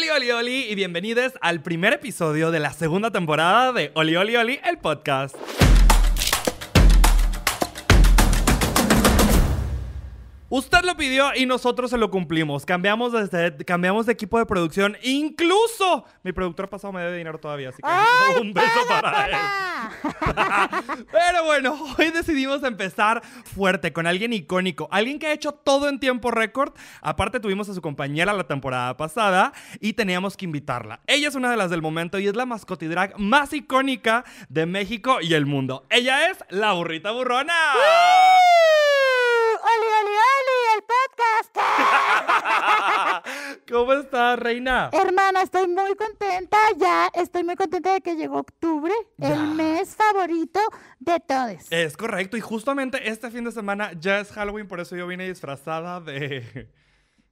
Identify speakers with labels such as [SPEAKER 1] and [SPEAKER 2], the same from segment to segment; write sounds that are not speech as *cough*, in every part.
[SPEAKER 1] Oli, oli, oli y bienvenidos al primer episodio de la segunda temporada de Oli, oli, oli, el podcast. Usted lo pidió y nosotros se lo cumplimos. Cambiamos de, cambiamos de equipo de producción. Incluso mi productor pasado me de dinero todavía, así que ah, *laughs* un beso para, él. *laughs* Pero bueno, hoy decidimos empezar fuerte con alguien icónico, alguien que ha hecho todo en tiempo récord. Aparte tuvimos a su compañera la temporada pasada y teníamos que invitarla. Ella es una de las del momento y es la drag más icónica de México y el mundo. Ella es la burrita burrona.
[SPEAKER 2] ¡Oli, oli, oli! ¡El
[SPEAKER 1] podcast! *laughs* ¿Cómo estás, reina?
[SPEAKER 2] Hermana, estoy muy contenta ya. Estoy muy contenta de que llegó octubre, el mes favorito de todos.
[SPEAKER 1] Es correcto. Y justamente este fin de semana ya es Halloween, por eso yo vine disfrazada de.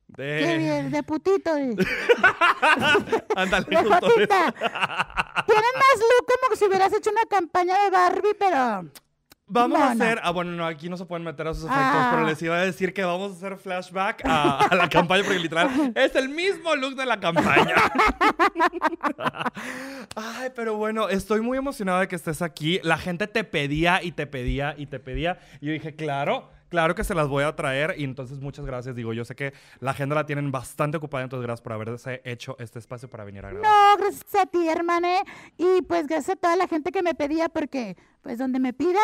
[SPEAKER 1] De...
[SPEAKER 2] Qué bien, de putito. *laughs*
[SPEAKER 1] Ándale, ¿eh? Tienes
[SPEAKER 2] más look como si hubieras hecho una campaña de Barbie, pero Vamos a hacer.
[SPEAKER 1] Ah, bueno, no, aquí no se pueden meter a sus efectos, ah. pero les iba a decir que vamos a hacer flashback a, la campaña, porque literal *laughs* es el mismo look de la campaña. *laughs* Ay, pero bueno, estoy muy emocionada de que estés aquí. La gente te pedía y te pedía y te pedía. Y yo dije, claro. Claro que se las voy a traer y entonces muchas gracias. Digo, yo sé que la agenda la tienen bastante ocupada, entonces gracias por haberse hecho este espacio para venir a grabar.
[SPEAKER 2] No, gracias a ti, hermane. Y pues gracias a toda la gente que me pedía porque pues donde me pidan,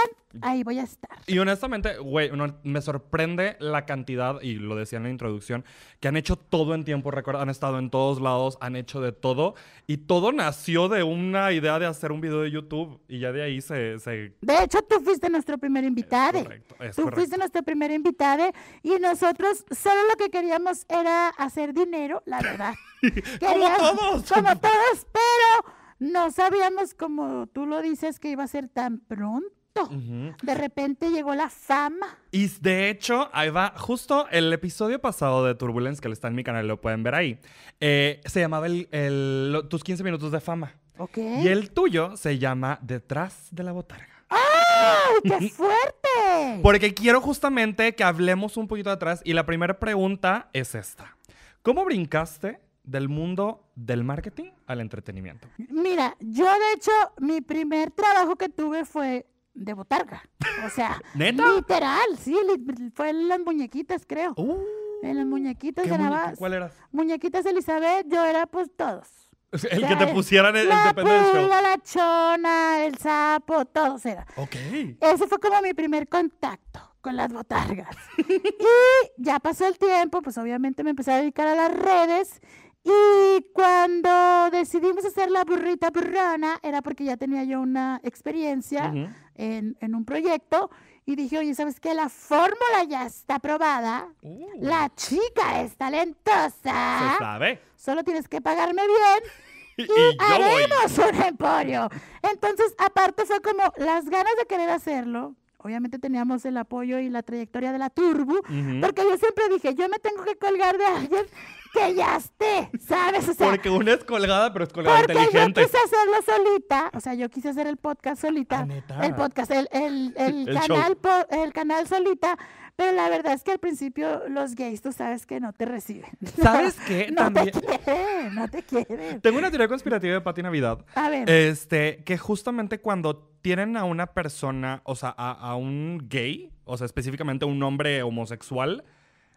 [SPEAKER 2] ahí voy a estar.
[SPEAKER 1] Y honestamente, güey, me sorprende la cantidad, y lo decía en la introducción, que han hecho todo en tiempo récord, han estado en todos lados, han hecho de todo, y todo nació de una idea de hacer un video de YouTube, y ya de ahí se... se...
[SPEAKER 2] De hecho, tú fuiste nuestro primer invitado. Correcto, es tú fuiste nuestro primer invitado, y nosotros solo lo que queríamos era hacer dinero, la verdad. *laughs*
[SPEAKER 1] como todos. Como
[SPEAKER 2] todos, pero no sabíamos, como tú lo dices, que iba a ser tan pronto. De repente llegó la fama.
[SPEAKER 1] Y de hecho, ahí va, justo el episodio pasado de Turbulence, que está en mi canal, lo pueden ver ahí, eh, se llamaba el, Tus 15 minutos de fama. Ok. Y el tuyo se llama Detrás de la botarga. ¡Ay, qué fuerte! Porque quiero justamente que hablemos un poquito atrás y la primera pregunta es esta. ¿Cómo brincaste del mundo del marketing al entretenimiento?
[SPEAKER 2] Mira, yo de hecho, mi primer trabajo que tuve fue de botarga. O sea, *laughs* literal, sí, fue en las muñequitas, creo. Uh, en las muñequitas de Navas. ¿Cuál eras? Muñequitas Elizabeth, yo era pues todos. El que te pusieran el, la la chona, el sapo, todo era. Ok. Ese fue como mi primer contacto con las botargas. *laughs* y ya pasó el tiempo, pues obviamente me empecé a dedicar a las redes y cuando decidimos hacer la burrita burrana, era porque ya tenía yo una experiencia en, en, un proyecto. Y dije, oye, ¿sabes qué? La fórmula ya está probada. Uh. La chica es talentosa. Se sabe. Solo tienes que pagarme bien. *laughs* y, haremos un emporio. Entonces, aparte fue como las ganas de querer hacerlo, obviamente teníamos el apoyo y la trayectoria de la Turbo, porque yo siempre dije, yo me tengo que colgar de alguien que ya esté, ¿sabes? O sea, porque una
[SPEAKER 1] es colgada, pero es colgada porque inteligente. Yo quise
[SPEAKER 2] hacerlo solita, o sea, yo quise hacer el podcast solita, ah, el podcast, el, *laughs* canal, el canal solita, pero la verdad es que al principio los gays, tú sabes que no te reciben. *laughs* ¿Sabes
[SPEAKER 1] qué? no te
[SPEAKER 2] quieren, no te quieren.
[SPEAKER 1] Tengo una teoría conspirativa de Pati Navidad. A ver. Este, que justamente cuando tienen a una persona, o sea, a, un gay, o sea, específicamente un hombre homosexual,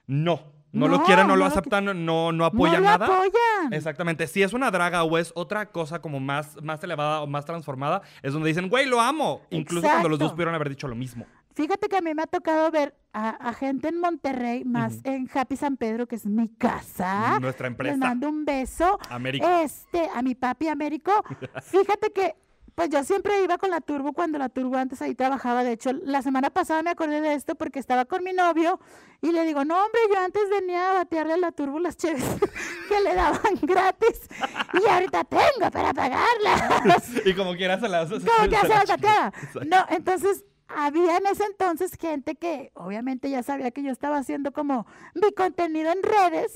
[SPEAKER 1] no. No, lo quieren, no, lo aceptan, no, no apoyan no lo nada. Apoyan. Exactamente. Si es una draga o es otra cosa como más, más elevada o más transformada, es donde dicen, güey, lo amo. Incluso cuando los dos pudieron haber dicho lo mismo.
[SPEAKER 2] Fíjate que a mí me ha tocado ver a, gente en Monterrey, más en Happy San Pedro, que es mi casa. Nuestra empresa. Les mando un beso. Américo. Este, a mi papi Américo. *laughs* Fíjate que, pues yo siempre iba con la Turbo cuando la Turbo antes ahí trabajaba. De hecho, la semana pasada me acordé de esto porque estaba con mi novio y le digo, no, hombre, yo antes venía a batearle a la Turbo las cheves *laughs* que le daban gratis y ahorita tengo para pagarlas.
[SPEAKER 1] *laughs* y como quieras se las. Como que se
[SPEAKER 2] las No, entonces había en ese entonces gente que obviamente ya sabía que yo estaba haciendo como mi contenido en redes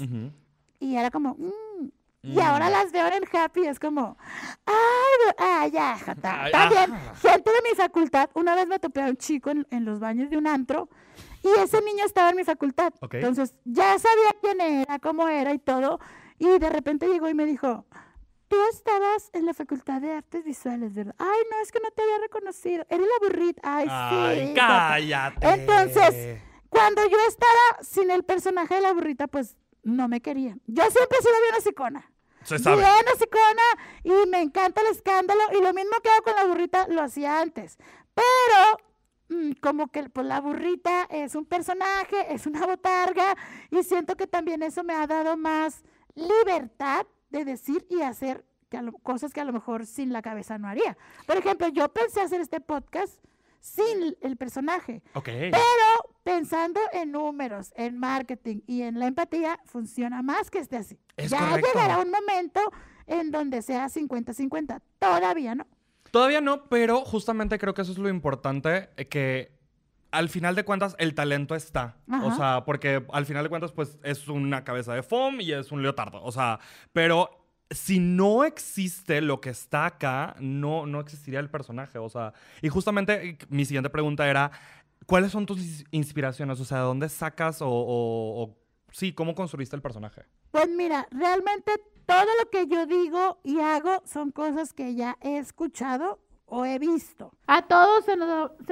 [SPEAKER 2] y era como, mm". Y mm. ahora las veo en Happy, es como, ay, ah, ay ya, jata. Ay, gente de mi facultad, una vez me topé a un chico en, los baños de un antro y ese niño estaba en mi facultad. Entonces, ya sabía quién era, cómo era y todo. Y de repente llegó y me dijo, tú estabas en la Facultad de Artes Visuales, ¿verdad? Ay, no, es que no te había reconocido. Eres la burrita. Ay, sí. Ay cállate. Entonces, cuando yo estaba sin el personaje de la burrita, pues no me quería. Yo siempre he sido bien sicona.
[SPEAKER 3] Se sabe. Bien
[SPEAKER 2] cicona y me encanta el escándalo. Y lo mismo que hago con la burrita, lo hacía antes. Pero mm, como que pues, la burrita es un personaje, es una botarga, y siento que también eso me ha dado más libertad de decir y hacer cosas que a lo mejor sin la cabeza no haría. Por ejemplo, yo pensé hacer este podcast sin el personaje. Pero pensando en números, en marketing y en la empatía, funciona más que esté así. ya llegará un momento en donde sea 50-50. Todavía no.
[SPEAKER 1] Todavía no, pero justamente creo que eso es lo importante, eh, que al final de cuentas, el talento está. O sea, porque al final de cuentas, pues es una cabeza de foam y es un leotardo. O sea, pero si no existe lo que está acá, no, no existiría el personaje. O sea, y justamente eh, mi siguiente pregunta era: ¿cuáles son tus inspiraciones? O sea, ¿de dónde sacas o, o sí, cómo construiste el personaje?
[SPEAKER 2] Pues mira, realmente todo lo que yo digo y hago son cosas que ya he escuchado o he visto. A todos se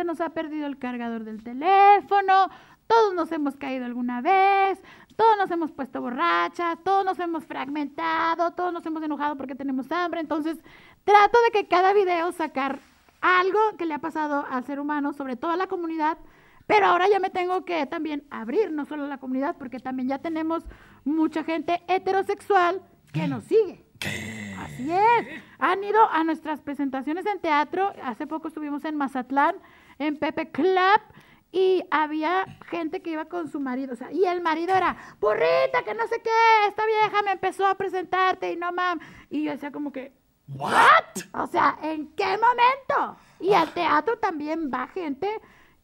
[SPEAKER 2] nos, ha perdido el cargador del teléfono, todos nos hemos caído alguna vez, todos nos hemos puesto borrachas, todos nos hemos fragmentado, todos nos hemos enojado porque tenemos hambre. Entonces, trato de que cada video sacar algo que le ha pasado al ser humano, sobre todo a la comunidad. Pero ahora ya me tengo que también abrir, no solo a la comunidad, porque también ya tenemos mucha gente heterosexual que nos sigue. Bien, Han ido a nuestras presentaciones en teatro. Hace poco estuvimos en Mazatlán, en Pepe Club. Y había gente que iba con su marido, o sea, y el marido era, burrita, que no sé qué, esta vieja me empezó a presentarte y no mam. Y yo decía como que, ¿what? O sea, ¿en qué momento? Y al teatro también va gente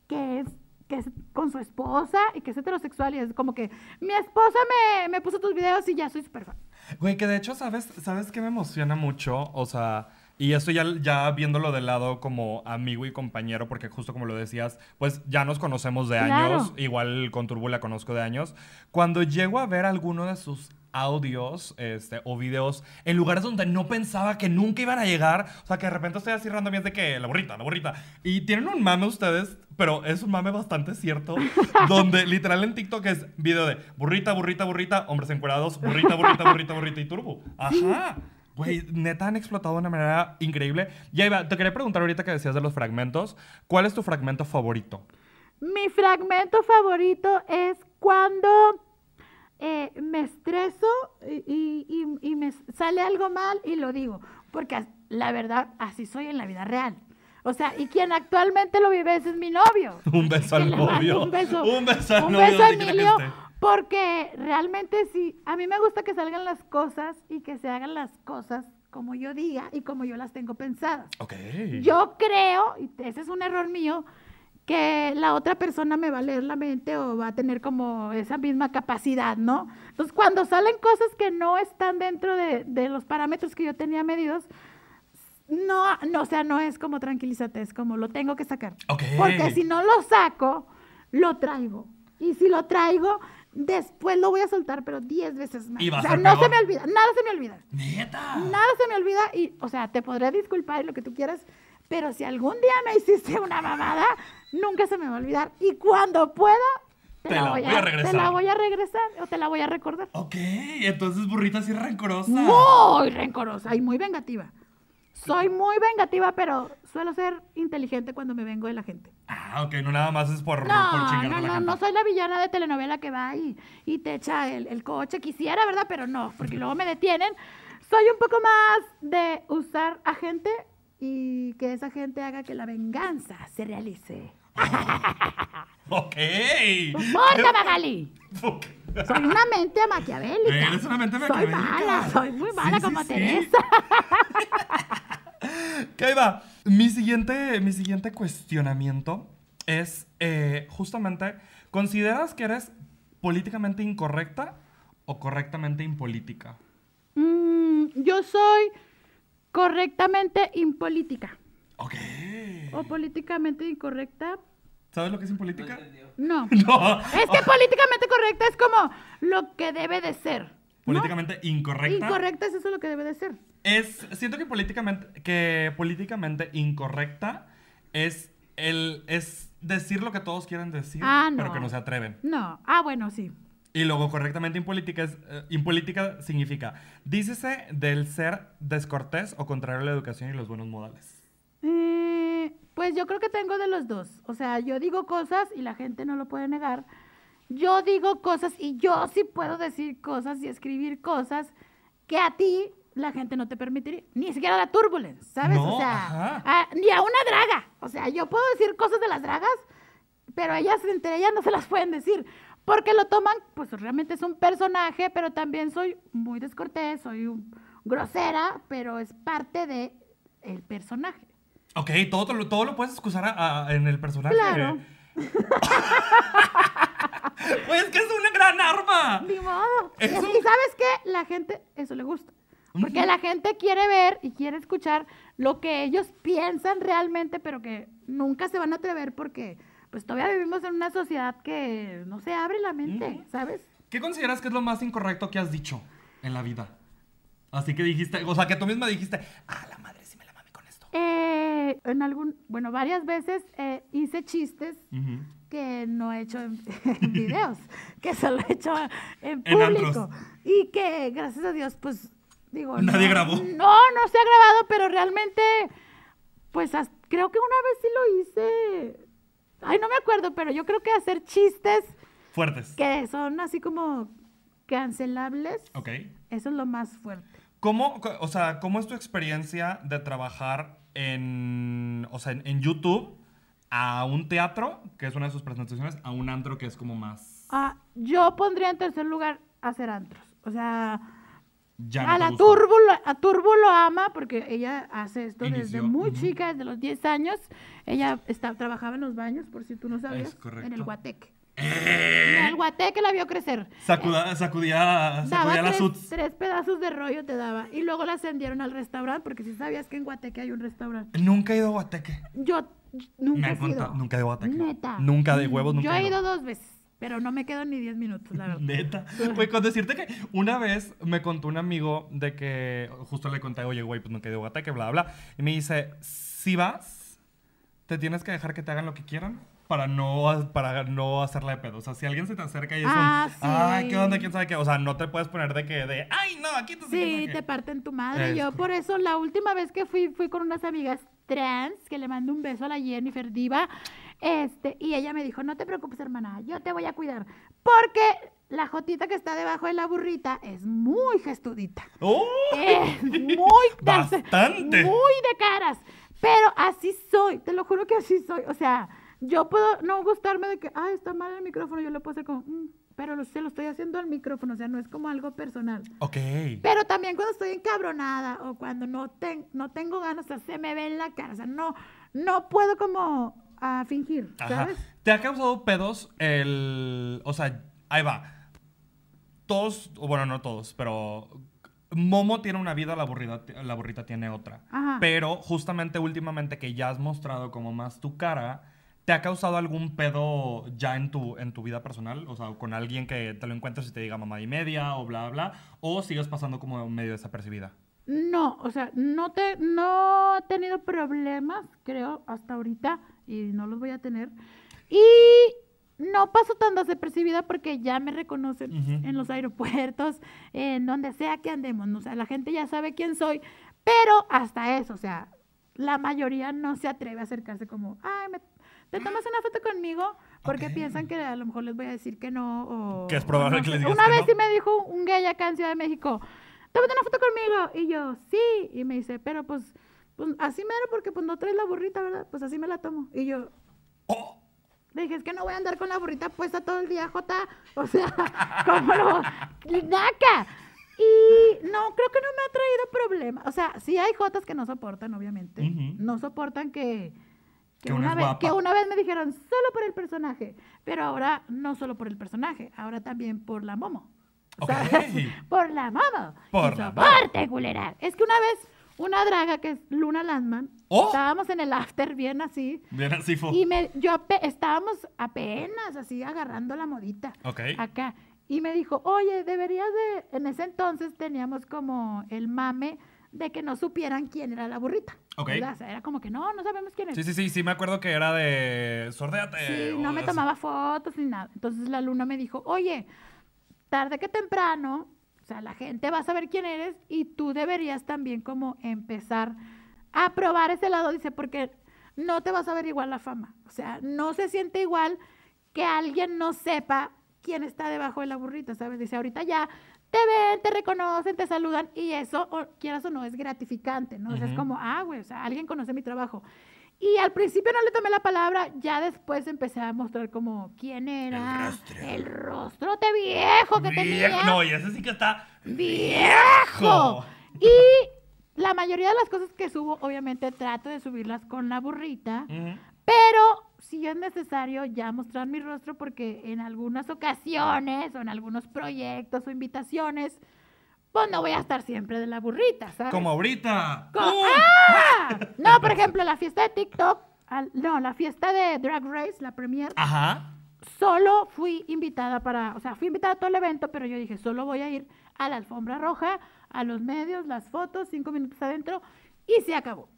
[SPEAKER 2] que es que es con su esposa y que es heterosexual y es como que mi esposa me, me puso tus videos y ya soy súper fan.
[SPEAKER 1] Güey, que de hecho, ¿sabes, ¿sabes qué me emociona mucho? O sea, y esto ya, ya viéndolo de lado como amigo y compañero, porque justo como lo decías, pues ya nos conocemos de años, igual con Turbo la conozco de años. Cuando llego a ver alguno de sus audios este, o videos en lugares donde no pensaba que nunca iban a llegar. O sea, que de repente estoy así random y de que la burrita, la burrita. Y tienen un mame ustedes, pero es un mame bastante cierto, *laughs* donde literal en TikTok es video de burrita, burrita, burrita, hombres encuerados, burrita, burrita, burrita, burrita y turbo. Ajá. Güey, neta han explotado de una manera increíble. Ya iba, te quería preguntar ahorita que decías de los fragmentos, ¿cuál es tu fragmento favorito?
[SPEAKER 2] Mi fragmento favorito es cuando eh, me estreso y, y, y, me sale algo mal y lo digo, porque la verdad, así soy en la vida real. O sea, y quien actualmente lo vive es mi novio.
[SPEAKER 1] *laughs* Un beso al novio. Un beso, un beso al un novio. Beso a Emilio, este.
[SPEAKER 2] porque realmente sí, a mí me gusta que salgan las cosas y que se hagan las cosas como yo diga y como yo las tengo pensadas. Okay. Yo creo, y ese es un error mío, que la otra persona me va a leer la mente o va a tener como esa misma capacidad, ¿no? Entonces, cuando salen cosas que no están dentro de, los parámetros que yo tenía medidos, no, no, o sea, no es como tranquilízate, es como lo tengo que sacar. Porque si no lo saco, lo traigo. Y si lo traigo, después lo voy a soltar, pero diez veces más. Y no se me olvida, nada se me olvida. Nada se me olvida y, o sea, te podré disculpar y lo que tú quieras, pero si algún día me hiciste una mamada, nunca se me va a olvidar. Y cuando pueda, te, la, voy,
[SPEAKER 3] a,
[SPEAKER 1] regresar. Te la
[SPEAKER 2] voy a regresar o te la voy a recordar. Ok,
[SPEAKER 1] entonces burrita sí rencorosa. Muy rencorosa y
[SPEAKER 2] muy vengativa. Soy muy vengativa, pero suelo ser inteligente cuando me vengo de la gente.
[SPEAKER 1] Ah, ok, no nada más es por, no, No, no, no soy
[SPEAKER 2] la villana de telenovela que va y, y te echa el coche. Quisiera, ¿verdad? Pero no, porque luego me detienen. Soy un poco más de usar a gente y que esa gente haga que la venganza se realice. *laughs*
[SPEAKER 3] ok. ¡Porta, Magali!
[SPEAKER 2] Soy una mente maquiavélica. Eres una mente maquiavélica. Soy mala, soy muy mala como Teresa.
[SPEAKER 1] Sí. *laughs* ¿Qué va? Mi siguiente, mi siguiente cuestionamiento es eh, justamente, ¿consideras que eres políticamente incorrecta o correctamente impolítica?
[SPEAKER 2] Mm, yo soy correctamente impolítica. Ok. O políticamente incorrecta.
[SPEAKER 1] ¿Sabes lo que es impolítica? *laughs*
[SPEAKER 2] No. Es que políticamente correcta es como lo que debe de ser.
[SPEAKER 1] Políticamente incorrecta. Incorrecta
[SPEAKER 2] es eso lo que debe de ser.
[SPEAKER 1] Es, siento que políticamente, que políticamente incorrecta es el, es decir lo que todos quieren decir, ah, pero que no se atreven.
[SPEAKER 2] No. Ah, bueno, sí.
[SPEAKER 1] Y luego, correctamente impolítica, eh, impolítica significa, dícese del ser descortés o contrario a la educación y los buenos modales.
[SPEAKER 2] Mm, pues yo creo que tengo de los dos. O sea, yo digo cosas y la gente no lo puede negar. Yo digo cosas y yo sí puedo decir cosas y escribir cosas que a ti la gente no te permitiría. Ni siquiera la turbulence, ¿sabes? o sea, ah, ni a una draga. O sea, yo puedo decir cosas de las dragas, pero ellas entre ellas no se las pueden decir porque lo toman, pues realmente es un personaje, pero también soy muy descortés, soy grosera, pero es parte de el personaje.
[SPEAKER 1] Ok, todo, todo, lo puedes excusar en el personaje. Claro. *laughs* pues que es una gran arma. Ni
[SPEAKER 2] modo. y, sabes qué, la gente eso le gusta. Porque la gente quiere ver y quiere escuchar lo que ellos piensan realmente, pero que nunca se van a atrever porque pues todavía vivimos en una sociedad que no se abre la mente, ¿sabes?
[SPEAKER 1] ¿Qué consideras que es lo más incorrecto que has dicho en la vida? Así que dijiste, o sea, que tú misma dijiste, ah, la madre
[SPEAKER 2] sí me la mami con esto. Eh, en algún, bueno, varias veces eh, hice chistes que no he hecho en, *laughs* videos, *laughs* que solo he hecho en público. y que, gracias a Dios, pues, digo... Nadie grabó. No, no se ha grabado, pero realmente, pues, creo que una vez sí lo hice ay, no me acuerdo, pero yo creo que hacer chistes. Fuertes. Que son así como cancelables. Ok. Eso es lo más fuerte.
[SPEAKER 1] ¿Cómo, o sea, ¿cómo es tu experiencia de trabajar en, o sea, en, YouTube a un teatro, que es una de sus presentaciones, a un antro que es como más...
[SPEAKER 2] Ah, yo pondría en tercer lugar hacer antros. O sea,
[SPEAKER 1] a la Turbo,
[SPEAKER 2] a Turbo lo ama porque ella hace esto desde muy chica, desde los 10 años. Ella está, trabajaba en los baños, por si tú no sabías, en el Guateque. Eh. En el Guateque la vio crecer.
[SPEAKER 1] sacudía, eh, las tres,
[SPEAKER 2] tres, pedazos de rollo te daba. Y luego la ascendieron al restaurante porque si sabías que en Guateque hay un restaurante.
[SPEAKER 1] Nunca he ido a Guateque.
[SPEAKER 2] Yo nunca he, ido.
[SPEAKER 1] Nunca he a Guateque. Neta. Nunca de huevos, nunca Yo he ido
[SPEAKER 2] dos veces. Pero no me quedo ni 10 minutos, la verdad. Neta. con
[SPEAKER 1] decirte que una vez me contó un amigo de que justo le conté, oye, güey, pues no quedé guata, que bla, bla. Y me dice, si vas, te tienes que dejar que te hagan lo que quieran para no, para no pedo. O sea, si alguien se te acerca y es ah, sí. ay, ¿qué onda? ¿Quién sabe qué? O sea, no te puedes poner de que, de,
[SPEAKER 2] ay, no, aquí te Sí, te parten tu madre. yo este. por eso la última vez que fui, fui con unas amigas trans, que le mando un beso a la Jennifer Diva. Este, y ella me dijo, no te preocupes, hermana, yo te voy a cuidar. Porque la jotita que está debajo de la burrita es muy gestudita. ¡Oh! muy... *laughs* Bastante. Muy de caras. Pero así soy, te lo juro que así soy. O sea, yo puedo no gustarme de que, ah, está mal el micrófono, yo lo puedo hacer como... Mm, pero lo, se lo estoy haciendo al micrófono, o sea, no es como algo personal. Ok. Pero también cuando estoy encabronada o cuando no, no tengo ganas, o sea, se me ve en la cara, o sea, no, no puedo como a fingir, ¿sabes?
[SPEAKER 1] ¿Te ha causado pedos el... O sea, ahí va. Todos, bueno, no todos, pero Momo tiene una vida, la burrita, tiene otra. Pero justamente últimamente que ya has mostrado como más tu cara, ¿te ha causado algún pedo ya en tu, en tu vida personal? O sea, con alguien que te lo encuentres y te diga mamá y media o bla, bla, o sigues pasando como medio desapercibida.
[SPEAKER 2] No, o sea, no, te, no he tenido problemas, creo, hasta ahorita y no los voy a tener. Y no paso tan desapercibida porque ya me reconocen en los aeropuertos, en donde sea que andemos. O sea, la gente ya sabe quién soy, pero hasta eso, o sea, la mayoría no se atreve a acercarse como, ay, ¿te tomas una foto conmigo? Porque piensan que a lo mejor les voy a decir que no. que es probable que les digas Una vez sí me dijo un gay acá en Ciudad de México, tómate una foto conmigo. Y yo, sí. Y me dice, pero pues pues así mero, porque pues no traes la burrita, ¿verdad? Pues así me la tomo. Y yo, oh. le dije, es que no voy a andar con la burrita puesta todo el día, Jota. *laughs* O sea, *laughs* como lo, naca. Y no, creo que no me ha traído problema. O sea, sí hay Jotas que no soportan, obviamente. No soportan que,
[SPEAKER 3] que, una vez, que,
[SPEAKER 2] una vez, me dijeron solo por el personaje, pero ahora no solo por el personaje, ahora también por la momo. *laughs* Por la momo. Por y la culera. Es que una vez una draga que es Luna Landman. Oh. Estábamos en el after bien así.
[SPEAKER 3] Bien así fue. Y
[SPEAKER 2] me, yo estábamos apenas así agarrando la modita. Ok. Acá. Y me dijo, oye, deberías de... En ese entonces teníamos como el mame de que no supieran quién era la burrita. Ok. era como que no, no sabemos quién es. Sí, sí, sí, sí, me
[SPEAKER 1] acuerdo que era de... Sordéate. Sí, no me tomaba
[SPEAKER 2] fotos ni nada. Entonces la luna me dijo, oye, tarde que temprano o sea, la gente va a saber quién eres y tú deberías también como empezar a probar ese lado, dice, porque no te vas a ver igual la fama. O sea, no se siente igual que alguien no sepa quién está debajo de la burrita, ¿sabes? Dice, ahorita ya te ven, te reconocen, te saludan y eso, o, quieras o no, es gratificante, ¿no? es como, ah, güey, o sea, alguien conoce mi trabajo. Y al principio no le tomé la palabra, ya después empecé a mostrar como quién era. El
[SPEAKER 1] rostro.
[SPEAKER 2] El de viejo que tenía. tenía. No, y
[SPEAKER 1] ese sí que está
[SPEAKER 2] viejo. Y la mayoría de las cosas que subo, obviamente trato de subirlas con la burrita, pero si es necesario ya mostrar mi rostro porque en algunas ocasiones o en algunos proyectos o invitaciones pues no voy a estar siempre de la burrita, ¿sabes? Como
[SPEAKER 1] ahorita.
[SPEAKER 2] ¡Uh! ¡Ah! *laughs* No, por ejemplo, la fiesta de TikTok, no, la fiesta de Drag Race, la premier.
[SPEAKER 1] Ajá.
[SPEAKER 2] Solo fui invitada para, o sea, fui invitada a todo el evento, pero yo dije, solo voy a ir a la alfombra roja, a los medios, las fotos, cinco minutos adentro, y se acabó.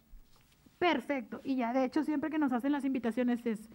[SPEAKER 2] Perfecto. Y ya, de hecho, siempre que nos hacen las invitaciones es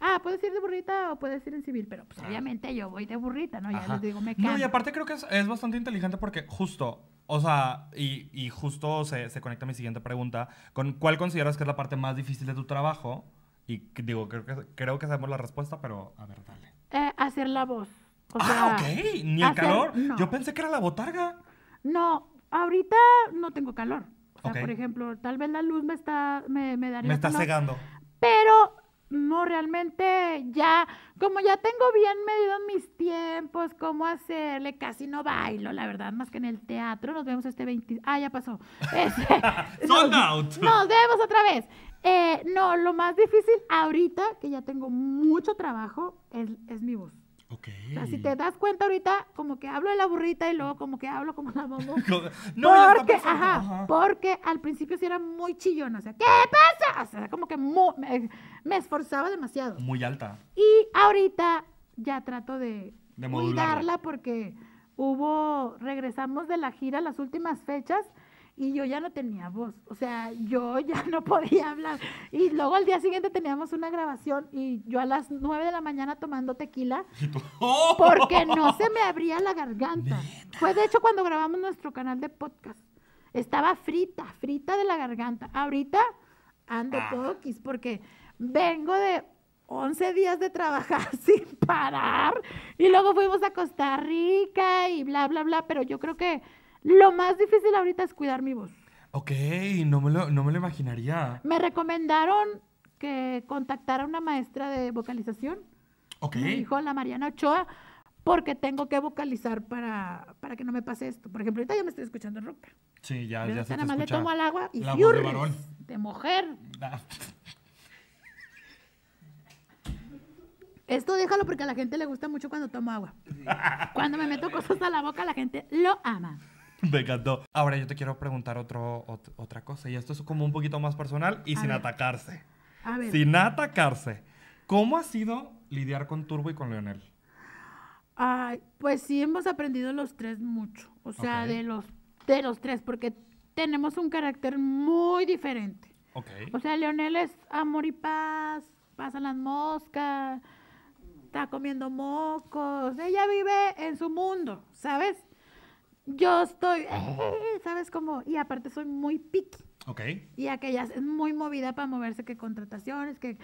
[SPEAKER 2] ah, puedes ir de burrita o puedes ir en civil, pero pues ah. obviamente yo voy de burrita, ¿no? Ya les digo, me cambio. No, y
[SPEAKER 1] aparte creo que es, es bastante inteligente porque justo o sea, y, y justo se, se, conecta mi siguiente pregunta. ¿Con cuál consideras que es la parte más difícil de tu trabajo? Y digo, creo que, creo que sabemos la respuesta, pero a ver, dale.
[SPEAKER 2] Eh, hacer la voz. O ah, sea, ok. Ni el calor.
[SPEAKER 1] Yo pensé que era la botarga.
[SPEAKER 2] No, ahorita no tengo calor. O sea, por ejemplo, tal vez la luz me está. Me, me Me está cegando. Pero no, realmente ya, como ya tengo bien medidos mis tiempos, cómo hacerle, casi no bailo, la verdad, más que en el teatro. Nos vemos este 20. Ah, ya pasó. *laughs* Este, out. Nos vemos otra vez. Eh, no, lo más difícil ahorita, que ya tengo mucho trabajo, es, es mi voz. Okay. O sea, si te das cuenta ahorita, como que hablo de la burrita y luego como que hablo como la mamá.
[SPEAKER 3] *laughs* no, porque,
[SPEAKER 2] ajá, porque al principio sí era muy chillona, o sea, ¿qué pasa? O sea, como que me, esforzaba demasiado. Muy alta. Y ahorita ya trato de,
[SPEAKER 1] de
[SPEAKER 2] porque hubo, regresamos de la gira las últimas fechas y yo ya no tenía voz, o sea, yo ya *laughs* no podía hablar. Y luego al día siguiente teníamos una grabación y yo a las 9 de la mañana tomando tequila ¡Oh! porque no se me abría la garganta. Fue de hecho cuando grabamos nuestro canal de podcast. Estaba frita, frita de la garganta. Ahorita ando todo ah. quis porque vengo de 11 días de trabajar *laughs* sin parar y luego fuimos a Costa Rica y bla, bla, bla, pero yo creo que lo más difícil ahorita es cuidar mi voz.
[SPEAKER 1] Ok, no me lo, no me imaginaría.
[SPEAKER 2] Me recomendaron que contactara a una maestra de vocalización. Ok. Me dijo la Mariana Ochoa, porque tengo que vocalizar para, que no me pase esto. Por ejemplo, ahorita ya me estoy escuchando roca.
[SPEAKER 1] Sí, ya, ya se nada más le tomo al agua y la de, varón.
[SPEAKER 2] de mujer. Ah. Esto déjalo porque a la gente le gusta mucho cuando tomo agua. Cuando me meto cosas a la boca, la gente lo ama.
[SPEAKER 1] *laughs* Me encantó. Ahora yo te quiero preguntar otro, otra cosa, y esto es como un poquito más personal y sin atacarse. Sin atacarse. ¿Cómo ha sido lidiar con Turbo y con Leonel?
[SPEAKER 2] Ay, pues sí, hemos aprendido los tres mucho. O sea, de, los, de los tres, porque tenemos un carácter muy diferente. Okay. O sea, Leonel es amor y paz, Pasa las moscas, está comiendo mocos, ella vive en su mundo, ¿sabes? yo estoy, eh, ¿sabes cómo? Y aparte soy muy picky. Ok. Y aquella es muy movida para moverse, que contrataciones, que,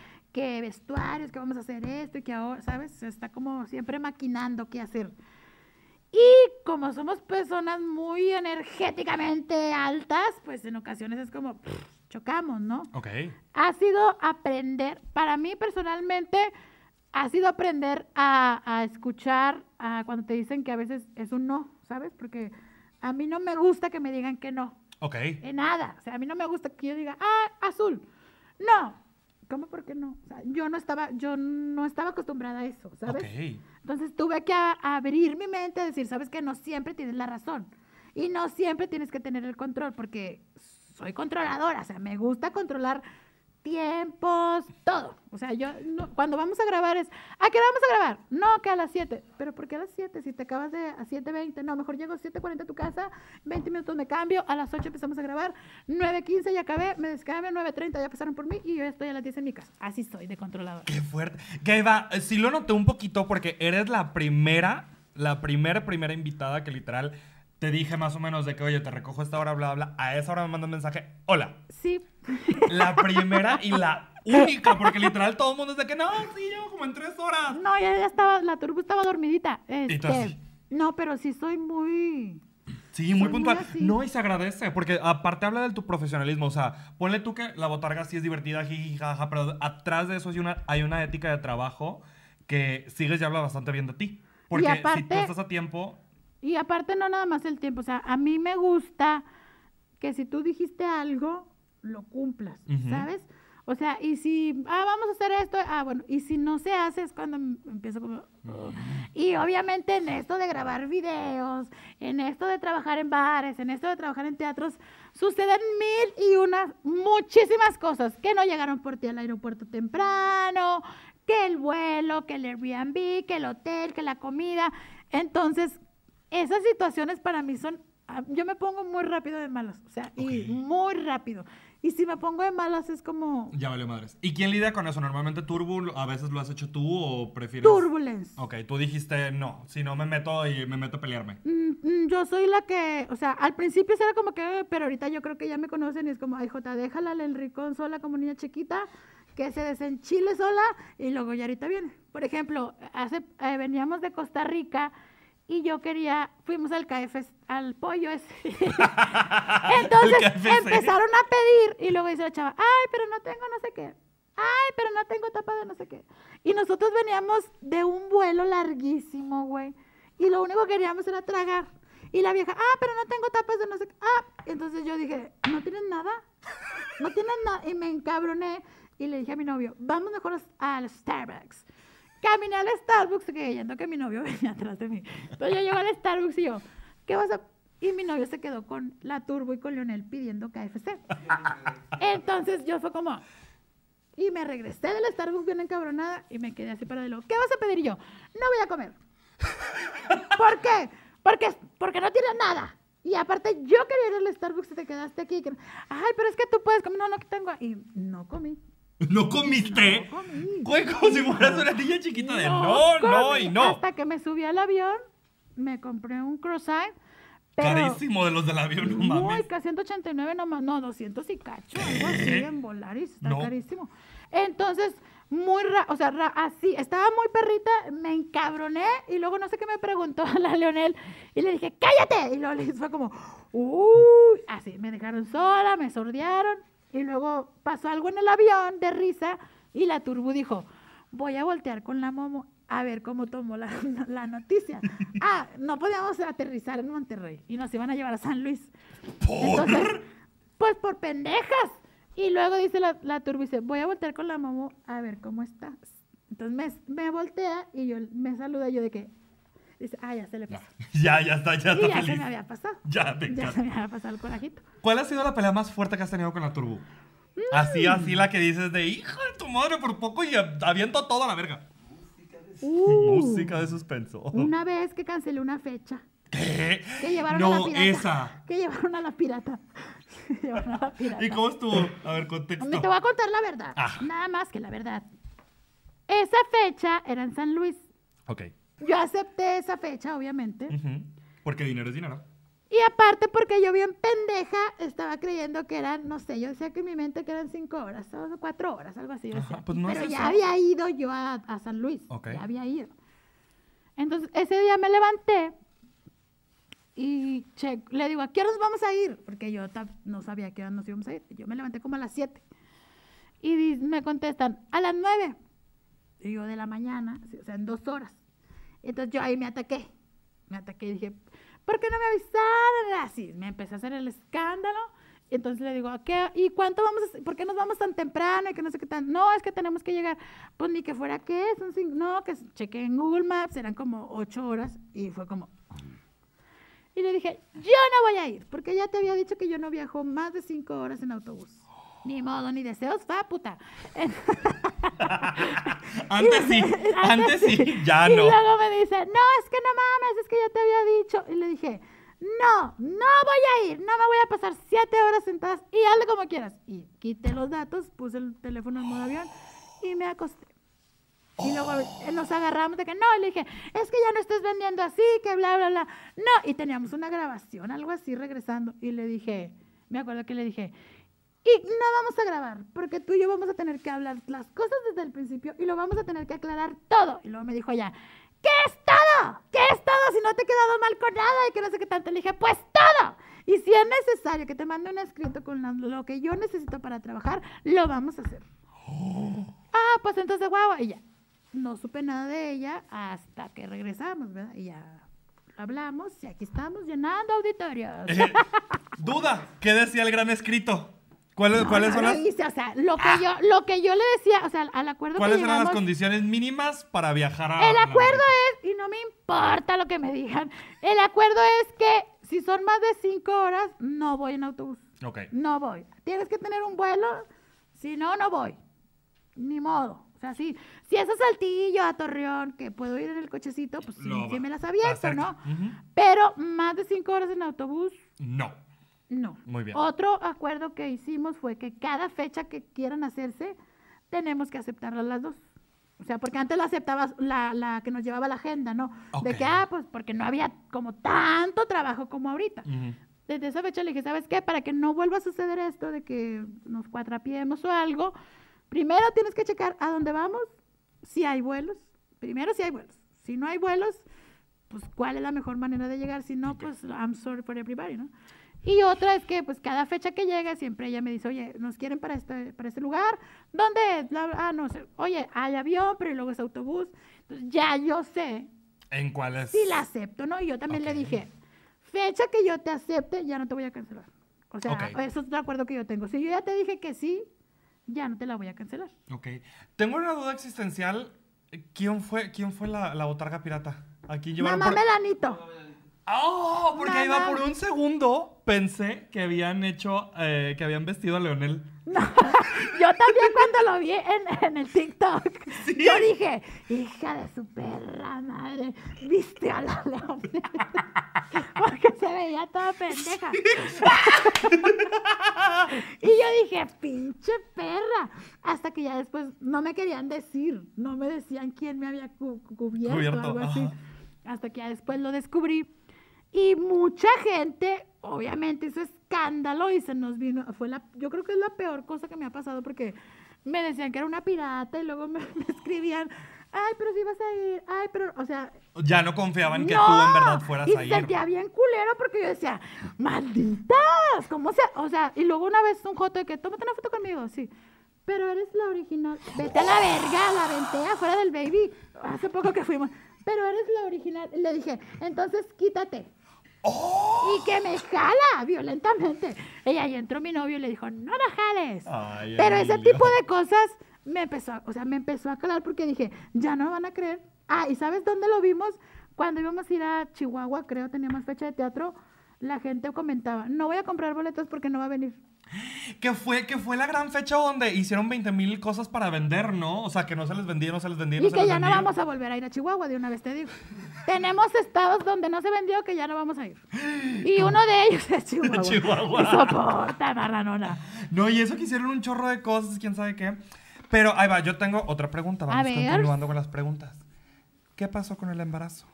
[SPEAKER 2] vestuarios, que vamos a hacer esto y que ahora, ¿sabes? Se está como siempre maquinando qué hacer. Y como somos personas muy energéticamente altas, pues en ocasiones es como chocamos, ¿no? Ok. Ha sido aprender, para mí personalmente, ha sido aprender a, escuchar a cuando te dicen que a veces es un no. ¿sabes? Porque a mí no me gusta que me digan que no. Ok. En nada. O sea, a mí no me gusta que yo diga, ah, azul. No. ¿Cómo por qué no? O sea, yo no estaba, yo no estaba acostumbrada a eso, ¿sabes? Okay. Entonces tuve que abrir mi mente a decir, sabes que no siempre tienes la razón. Y no siempre tienes que tener el control, porque soy controladora, o sea, me gusta controlar tiempos, todo. O sea, yo cuando vamos a grabar es, ¿a qué vamos a grabar? No, que a las 7. Pero ¿por qué a las 7? Si te acabas de a 7.20, no, mejor llego a 7.40 a tu casa, 20 minutos me cambio, a las 8 empezamos a grabar, 9.15 ya acabé, me descambio, 9.30 ya pasaron por mí y yo estoy a las 10 en mi casa. Así estoy, de controlador. Qué
[SPEAKER 1] fuerte. va eh, sí lo noté un poquito porque eres la primera, la primera, primera invitada que literal te dije más o menos de que, oye, te recojo esta hora, bla, bla, A esa hora me manda un mensaje, hola. Sí. La primera y la única, porque literal todo el mundo es de que, no,
[SPEAKER 2] sí, llevo como en tres horas. No, ya, estaba, la turba estaba dormidita. Este, no, pero sí soy muy...
[SPEAKER 1] Sí, muy puntual. no, y se agradece, porque aparte habla de tu profesionalismo. O sea, ponle tú que la botarga sí es divertida, jiji, pero atrás de eso hay una, hay una ética de trabajo que sigues y habla bastante bien de ti.
[SPEAKER 2] Porque si tú estás
[SPEAKER 1] a tiempo,
[SPEAKER 2] y aparte no nada más el tiempo, o sea, a mí me gusta que si tú dijiste algo, lo cumplas, ¿sabes? O sea, y si, ah, vamos a hacer esto, ah, bueno, y si no se hace es cuando em, empiezo como... Y obviamente en esto de grabar videos, en esto de trabajar en bares, en esto de trabajar en teatros, suceden mil y unas, muchísimas cosas, que no llegaron por ti al aeropuerto temprano, que el vuelo, que el Airbnb, que el hotel, que la comida. Entonces, esas situaciones para mí son, ah, yo me pongo muy rápido de malas, o sea, y muy rápido. Y si me pongo de malas es como...
[SPEAKER 1] Ya vale madres. ¿Y quién lidia con eso? ¿Normalmente Turbo a veces lo has hecho tú o prefieres...? Turbulence. Ok, tú dijiste no, si no me meto y me meto a pelearme.
[SPEAKER 2] Mm, mm, yo soy la que, o sea, al principio era como que, ah", pero ahorita yo creo que ya me conocen y es como, ay Jota, déjala al Enricón sola como niña chiquita, que se desenchile sola y luego ya ahorita viene. Por ejemplo, hace, eh, veníamos de Costa Rica y yo quería, fuimos al KFC, al pollo ese. *laughs* Entonces empezaron a pedir y luego dice la chava, ay, pero no tengo no sé qué. Ay, pero no tengo tapa de no sé qué. Y nosotros veníamos de un vuelo larguísimo, güey. Y lo único que queríamos era tragar. Y la vieja, ah, pero no tengo tapas de no sé qué. Ah, entonces yo dije, ¿no tienen nada? ¿No tienen nada? Y me encabroné. Y le dije a mi novio, vamos mejor al a Starbucks. Caminé al Starbucks creyendo que mi novio *laughs* venía atrás de mí. Entonces yo llego al Starbucks y yo, ¿qué vas a...? Y mi novio se quedó con la Turbo y con Lionel pidiendo KFC. Entonces yo fue como... Y me regresé del Starbucks bien encabronada y me quedé así para de lo, ¿Qué vas a pedir yo? No voy a comer. ¿Por qué? Porque, porque no tiene nada. Y aparte, yo quería ir al Starbucks y te quedaste aquí. Ay, pero es que tú puedes comer. No, no, que tengo. Y no comí.
[SPEAKER 1] ¿No comiste? No como si fueras una niña chiquita de no, no, y no. Hasta
[SPEAKER 2] que me subí al avión, me compré un croissant. Carísimo
[SPEAKER 1] de los del avión, no mames. Muy,
[SPEAKER 2] casi 189 nomás, no, 200 y cacho, algo así en está carísimo. Entonces, muy, ra o sea, así, estaba muy perrita, me encabroné y luego no sé qué me preguntó a *laughs* la Leonel y le dije, cállate. Y luego le fue como, uy, así, me dejaron sola, me sordearon y luego pasó algo en el avión de risa y la Turbu dijo, voy a voltear con la Momo a ver cómo tomó la, *laughs* noticia. *laughs* ah, no podíamos aterrizar en Monterrey y nos iban a llevar a San Luis. pues por pendejas. Y luego dice la, la Turbu, dice, voy a voltear con la Momo a ver cómo estás. Entonces me, me voltea y yo me saluda yo de que, Dice, ah, ya se le pasó.
[SPEAKER 1] Ya, ya, está, ya está. Y ya se me había pasado. Ya, me Ya se me
[SPEAKER 2] había pasado el corajito.
[SPEAKER 1] ¿Cuál ha sido la pelea más fuerte que has tenido con la Turbo? Mm. Así, así la que dices de hija de tu madre por poco y aviento todo a la verga. Uh. Música de suspenso. Una
[SPEAKER 2] vez que cancelé una fecha. ¿Qué? Que llevaron a la pirata. No, esa. Que llevaron a la pirata. *laughs* llevaron a la pirata. ¿Y
[SPEAKER 1] cómo estuvo? A ver, contexto. Me te voy
[SPEAKER 2] a contar la verdad. Ah. Nada más que la verdad. Esa fecha era en San Luis. Ok. Yo acepté esa fecha, obviamente.
[SPEAKER 1] Porque dinero es dinero.
[SPEAKER 2] Y aparte porque yo bien pendeja estaba creyendo que eran, no sé, yo decía que en mi mente que eran cinco horas, o cuatro horas, algo así. Pues Pero ya había ido yo a, San Luis. Ya había ido. Entonces, ese día me levanté y che, le digo, ¿a qué nos vamos a ir? Porque yo no sabía a qué hora nos íbamos a ir. Yo me levanté como a las siete. Y me contestan, a las nueve? Y de la mañana, o sea, en dos horas. Entonces yo ahí me ataqué, me ataqué y dije, ¿por qué no me avisaron? Así, me empecé a hacer el escándalo. Entonces le digo, ¿qué? ¿y cuánto vamos a, ¿Por qué nos vamos tan temprano? Y que no sé qué tan. No, es que tenemos que llegar. Pues ni que fuera qué, son no, que chequé en Google Maps, eran como ocho horas y fue como. Y le dije, yo no voy a ir, porque ya te había dicho que yo no viajo más de cinco horas en autobús ni modo, ni deseos, va, puta. *laughs*
[SPEAKER 1] antes sí, *laughs* antes sí, ya no. Y luego
[SPEAKER 2] me dice, no, es que no mames, es que yo te había dicho. Y le dije, no, no voy a ir, no me voy a pasar siete horas sentadas y hazle como quieras. Y quité los datos, puse el teléfono en modo avión y me acosté. Y luego nos agarramos de que no, le dije, es que ya no estás vendiendo así, que bla, bla, bla. No, y teníamos una grabación, algo así, regresando. Y le dije, me acuerdo que le dije, y no vamos a grabar, porque tú y yo vamos a tener que hablar las cosas desde el principio y lo vamos a tener que aclarar todo. Y luego me dijo ella, ¿qué es todo? ¿Qué es todo si no te he quedado mal con nada y que no sé qué tanto? Le dije, pues todo. Y si es necesario que te mande un escrito con lo que yo necesito para trabajar, lo vamos a hacer. *gasps* Ah, pues entonces, guau, y ya. No supe nada de ella hasta que regresamos, ¿verdad? Y ya hablamos y aquí estamos llenando auditorios. Eh,
[SPEAKER 1] duda, ¿qué decía el gran escrito? ¿Cuáles, son las...? que, le
[SPEAKER 2] decía, ¿Cuáles eran las
[SPEAKER 1] condiciones mínimas para viajar a... El
[SPEAKER 2] acuerdo es, y no me importa lo que me digan, el acuerdo es que si son más de cinco horas, no voy en autobús. Okay. No voy. Tienes que tener un vuelo, si no, no voy. Ni modo. O sea, sí, si es a Saltillo, a Torreón, que puedo ir en el cochecito, pues sí, me las abierto, ¿no? Pero más de cinco horas en autobús. No. No. Muy bien. Otro acuerdo que hicimos fue que cada fecha que quieran hacerse, tenemos que aceptarlas las dos. O sea, porque antes la aceptabas la, que nos llevaba la agenda, ¿no? De que, ah, pues porque no había como tanto trabajo como ahorita. Desde esa fecha le dije, ¿sabes qué? Para que no vuelva a suceder esto de que nos cuatrapiemos o algo, primero tienes que checar a dónde vamos, si hay vuelos. Primero si hay vuelos. Si no hay vuelos, pues cuál es la mejor manera de llegar. Si no, pues I'm sorry for everybody, ¿no? Y otra es que pues cada fecha que llega siempre ella me dice, oye, nos quieren para este, para este lugar, ¿dónde ah, no sé, oye, hay avión, pero luego es autobús. Entonces ya yo sé.
[SPEAKER 1] ¿En cuál es? Si la
[SPEAKER 2] acepto, ¿no? Y yo también le dije, fecha que yo te acepte, ya no te voy a cancelar. O sea, eso es otro acuerdo que yo tengo. Si yo ya te dije que sí, ya no te la voy a cancelar.
[SPEAKER 1] Ok. Tengo una duda existencial. ¿Quién fue, quién fue la, la botarga pirata? Aquí llevaron Mamá
[SPEAKER 2] Melanito. Oh, porque iba por un segundo
[SPEAKER 1] pensé que habían hecho, eh, que habían vestido a Leonel. No, *laughs*
[SPEAKER 2] yo también cuando lo vi en, el TikTok, yo dije, hija de su perra madre, viste a la Leonel. *laughs* Porque se veía toda pendeja. *laughs* y yo dije, pinche perra. Hasta que ya después no me querían decir, no me decían quién me había cubierto, o algo así. Hasta que ya después lo descubrí. Y mucha gente obviamente hizo escándalo y se nos vino, fue la, yo creo que es la peor cosa que me ha pasado porque me decían que era una pirata y luego me, *laughs* escribían, ay, pero si vas a ir, ay, pero, o sea... Ya no confiaban que tú en verdad fueras a ir. Y sentía bien culero porque yo decía, malditas, ¿cómo se...? O sea, y luego una vez un joto de que, tómate una foto conmigo, sí. Pero eres la original, vete a la verga, la ventea afuera del baby. Hace poco que fuimos, pero eres la original. Le dije, entonces quítate. ¡Oh! Y que me jala violentamente. Ella ahí entró mi novio y le dijo, no la jales. Pero ese tipo de cosas me empezó, o sea, me empezó a calar porque dije, ya no van a creer. Ah, ¿y sabes dónde lo vimos? Cuando íbamos a ir a Chihuahua, creo, teníamos fecha de teatro la gente comentaba, no voy a comprar boletos porque no va a venir.
[SPEAKER 1] Que fue, que fue la gran fecha donde hicieron 20 mil cosas para vender, ¿no? O sea, que no se les vendía, no se les vendía. Y que ya no vamos a
[SPEAKER 2] volver a ir a Chihuahua, de una vez te digo. Tenemos estados donde no se vendió que ya no vamos a ir. Y uno de ellos es *laughs* Chihuahua. soporta, marranona.
[SPEAKER 1] No, y eso que hicieron un chorro de cosas, quién sabe qué. Pero ahí va, yo tengo otra pregunta. Vamos a con las preguntas. ¿Qué pasó con el embarazo?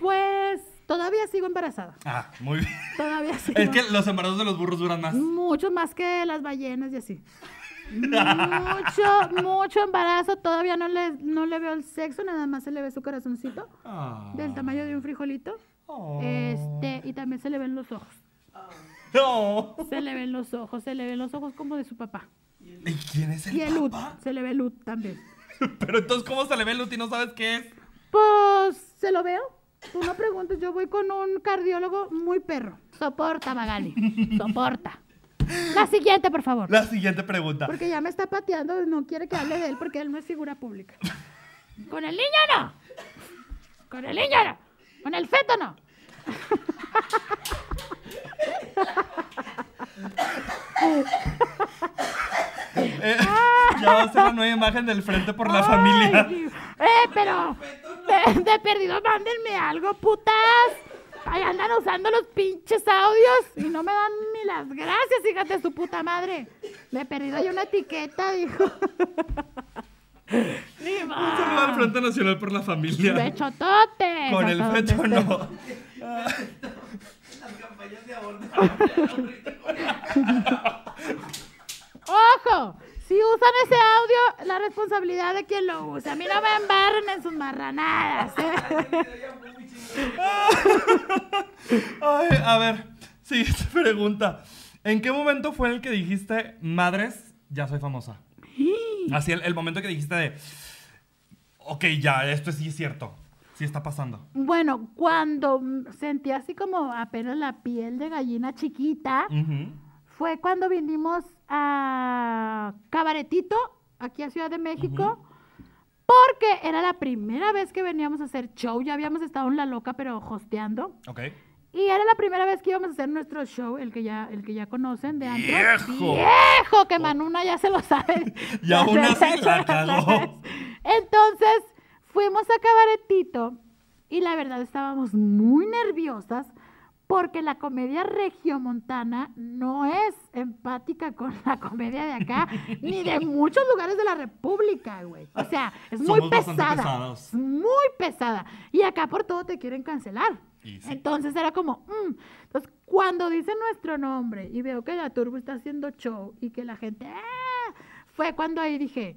[SPEAKER 2] pues Todavía sigo embarazada.
[SPEAKER 1] Ah, muy bien.
[SPEAKER 2] Todavía *laughs* sigo. Es que
[SPEAKER 1] los embarazos de los burros duran más.
[SPEAKER 2] Mucho más que las ballenas y así. *laughs* mucho, mucho embarazo. Todavía no le, no le veo el sexo, nada más se le ve su corazoncito. Ah. Del tamaño de un frijolito. Oh. Este, y también se le ven los ojos. No. Se le ven los ojos, se le ven los ojos como de su papá. ¿Y quién es el Y el papá? se le ve Lut también.
[SPEAKER 1] *laughs* Pero entonces, ¿cómo se le ve Lut y no sabes qué es?
[SPEAKER 2] Pues, se lo veo. Tú no yo voy con un cardiólogo muy perro. Soporta, Magali. Soporta. La siguiente, por favor. La siguiente
[SPEAKER 1] pregunta. Porque
[SPEAKER 2] ya me está pateando, no quiere que hable de él porque él no es figura pública. Con el niño no. Con el niño no. Con el feto no. *laughs* ya va a ser
[SPEAKER 1] nueva imagen del frente por la familia.
[SPEAKER 2] Eh, pero. De, perdido, mándenme algo, putas. Ahí andan usando los pinches audios y no me dan ni las gracias, fíjate, su puta madre. he perdido hay una etiqueta, dijo. Ni Un saludo
[SPEAKER 1] Frente Nacional por la Familia.
[SPEAKER 2] Con el fecho no. *laughs* Las campañas de aborto. Ojo, si usan ese audio, la responsabilidad de quien lo usa. A mí no me embarren en sus marranadas. ¿eh?
[SPEAKER 1] *laughs* Ay, a ver, siguiente *laughs* pregunta. ¿En qué momento fue el que dijiste, madres, ya soy famosa? Así, el, momento que dijiste de, ok, ya, esto sí es cierto. Sí está pasando.
[SPEAKER 2] Bueno, cuando sentí así como apenas la piel de gallina chiquita, fue cuando vinimos a Cabaretito, aquí a Ciudad de México, porque era la primera vez que veníamos a hacer show. Ya habíamos estado en La Loca, pero hosteando. Ok. Y era la primera vez que íbamos a hacer nuestro show, el que ya, el que ya conocen de antes. ¡Viejo! ¡Viejo! Que oh. Manuna ya se lo sabe.
[SPEAKER 3] *laughs* y aún así la cagó.
[SPEAKER 2] Entonces, fuimos a Cabaretito y la verdad estábamos muy nerviosas porque la comedia regiomontana no es empática con la comedia de acá, ni de *laughs* muchos lugares de la República, güey. O sea, es muy pesada. Muy pesada. Y acá por todo te quieren cancelar. Entonces era como, mm". entonces cuando dice nuestro nombre y veo que la Turbo está haciendo show y que la gente, ah", fue cuando ahí dije,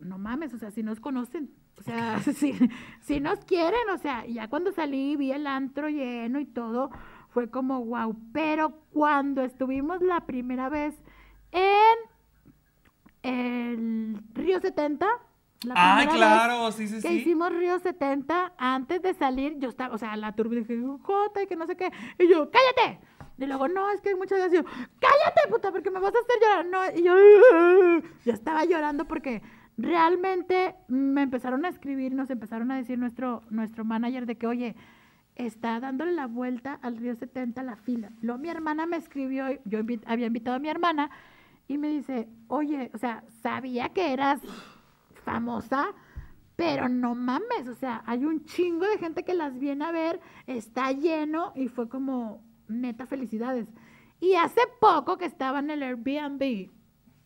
[SPEAKER 2] no mames, o sea, si nos conocen, o sea, *laughs* si, nos quieren, o sea, ya cuando salí vi el antro lleno y todo, fue como wow. Pero cuando estuvimos la primera vez en el Río 70, la ah, claro, sí, sí, que hicimos Río 70, antes de salir, yo estaba, o sea, la turba dije, Jota, y que no sé qué. Y yo, cállate. Y luego, no, es que hay muchas veces cállate, puta, porque me vas a hacer llorar. No, y yo, *laughs* ya estaba llorando porque realmente me empezaron a escribir, nos empezaron a decir nuestro, nuestro manager de que, oye, está dándole la vuelta al río 70 la fila. Luego mi hermana me escribió, yo había invitado a mi hermana y me dice, oye, o sea, sabía que eras famosa, pero no mames, o sea, hay un chingo de gente que las viene a ver, está lleno y fue como neta felicidades. Y hace poco que estaba en el Airbnb,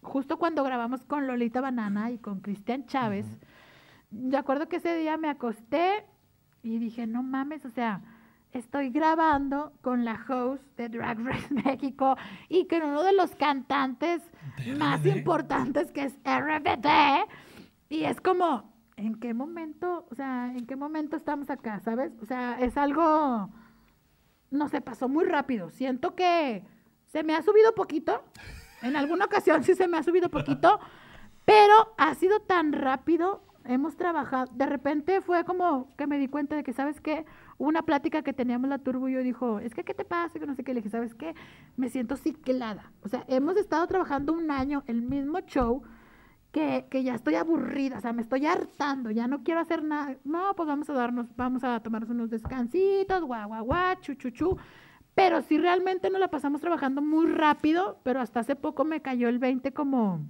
[SPEAKER 2] justo cuando grabamos con Lolita Banana y con Cristian Chávez, de acuerdo que ese día me acosté y dije, no mames, o sea, estoy grabando con la host de Drag Race *laughs* México y con uno de los cantantes más importantes que es RBD. Y es como, ¿en qué momento, o sea, en qué momento estamos acá, sabes? O sea, es algo, no se pasó muy rápido. Siento que se me ha subido poquito. En alguna ocasión sí se me ha subido poquito, *laughs* pero ha sido tan rápido. Hemos trabajado, de repente fue como que me di cuenta de que, ¿sabes qué? Una plática que teníamos la turbo y yo dijo, es que, ¿qué te pasa? Que no sé qué. Le dije, ¿sabes qué? Me siento ciclada. O sea, hemos estado trabajando un año el mismo show, que, ya estoy aburrida, o sea, me estoy hartando, ya no quiero hacer nada. No, pues vamos a darnos, vamos a tomarnos unos descansitos, guau, guau, guau, chu, pero si realmente nos la pasamos trabajando muy rápido, pero hasta hace poco me cayó el 20 como...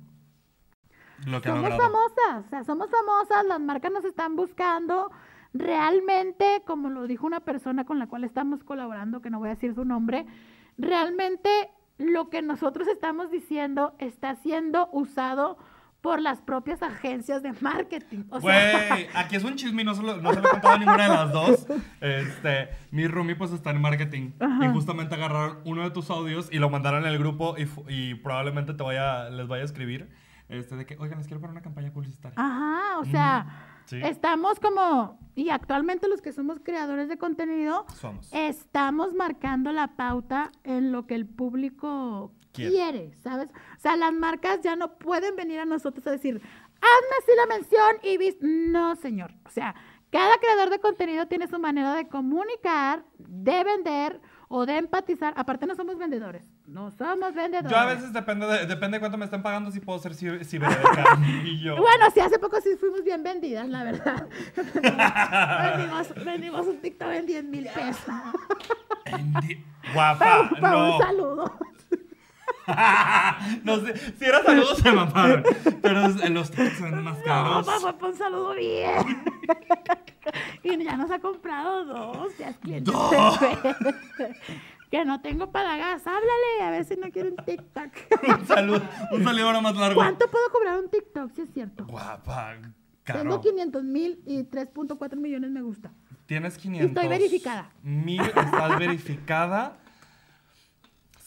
[SPEAKER 2] Lo somos famosas, o sea, somos famosas, las marcas nos están buscando. Realmente, como lo dijo una persona con la cual estamos colaborando, que no voy a decir su nombre, realmente lo que nosotros estamos diciendo está siendo usado por las propias agencias de marketing. O sea...
[SPEAKER 1] aquí es un chisme no se lo, no he contado a ninguna de las dos. Este, mi roomie pues está en marketing y justamente agarraron uno de tus audios y lo mandaron en el grupo y, probablemente te vaya, les vaya a escribir este, de que, oigan, les quiero poner una campaña
[SPEAKER 2] publicitaria. Ajá, o sea... Estamos como, y actualmente los que somos creadores de contenido, estamos marcando la pauta en lo que el público quiere. ¿sabes? O sea, las marcas ya no pueden venir a nosotros a decir, hazme así la mención y vis. No, señor. O sea, cada creador de contenido tiene su manera de comunicar, de vender o de empatizar. Aparte, no somos vendedores. No somos vendedores. Yo a veces
[SPEAKER 1] depende de, depende cuánto me están pagando si puedo ser si *laughs* Bueno,
[SPEAKER 2] sí, hace poco sí fuimos bien vendidas, la verdad. *laughs* vendimos, un TikTok en 10 mil pesos.
[SPEAKER 1] Guapa. *laughs* un saludo. *laughs* no sé, si era saludos se mamá, *laughs* Pero eh, los tres son más caros. No,
[SPEAKER 2] papá, un saludo bien. *laughs* y ya nos ha comprado dos. Ya es ¡Dos! que no tengo para gas. Háblale, a ver si no quiere un TikTok. un saludo, un saludo ahora más largo. ¿Cuánto puedo cobrar un TikTok, si es cierto?
[SPEAKER 1] Guapa, caro. Tengo
[SPEAKER 2] 500 mil y 3.4 millones me gusta.
[SPEAKER 1] Tienes 500 Estoy verificada. Mil, estás verificada.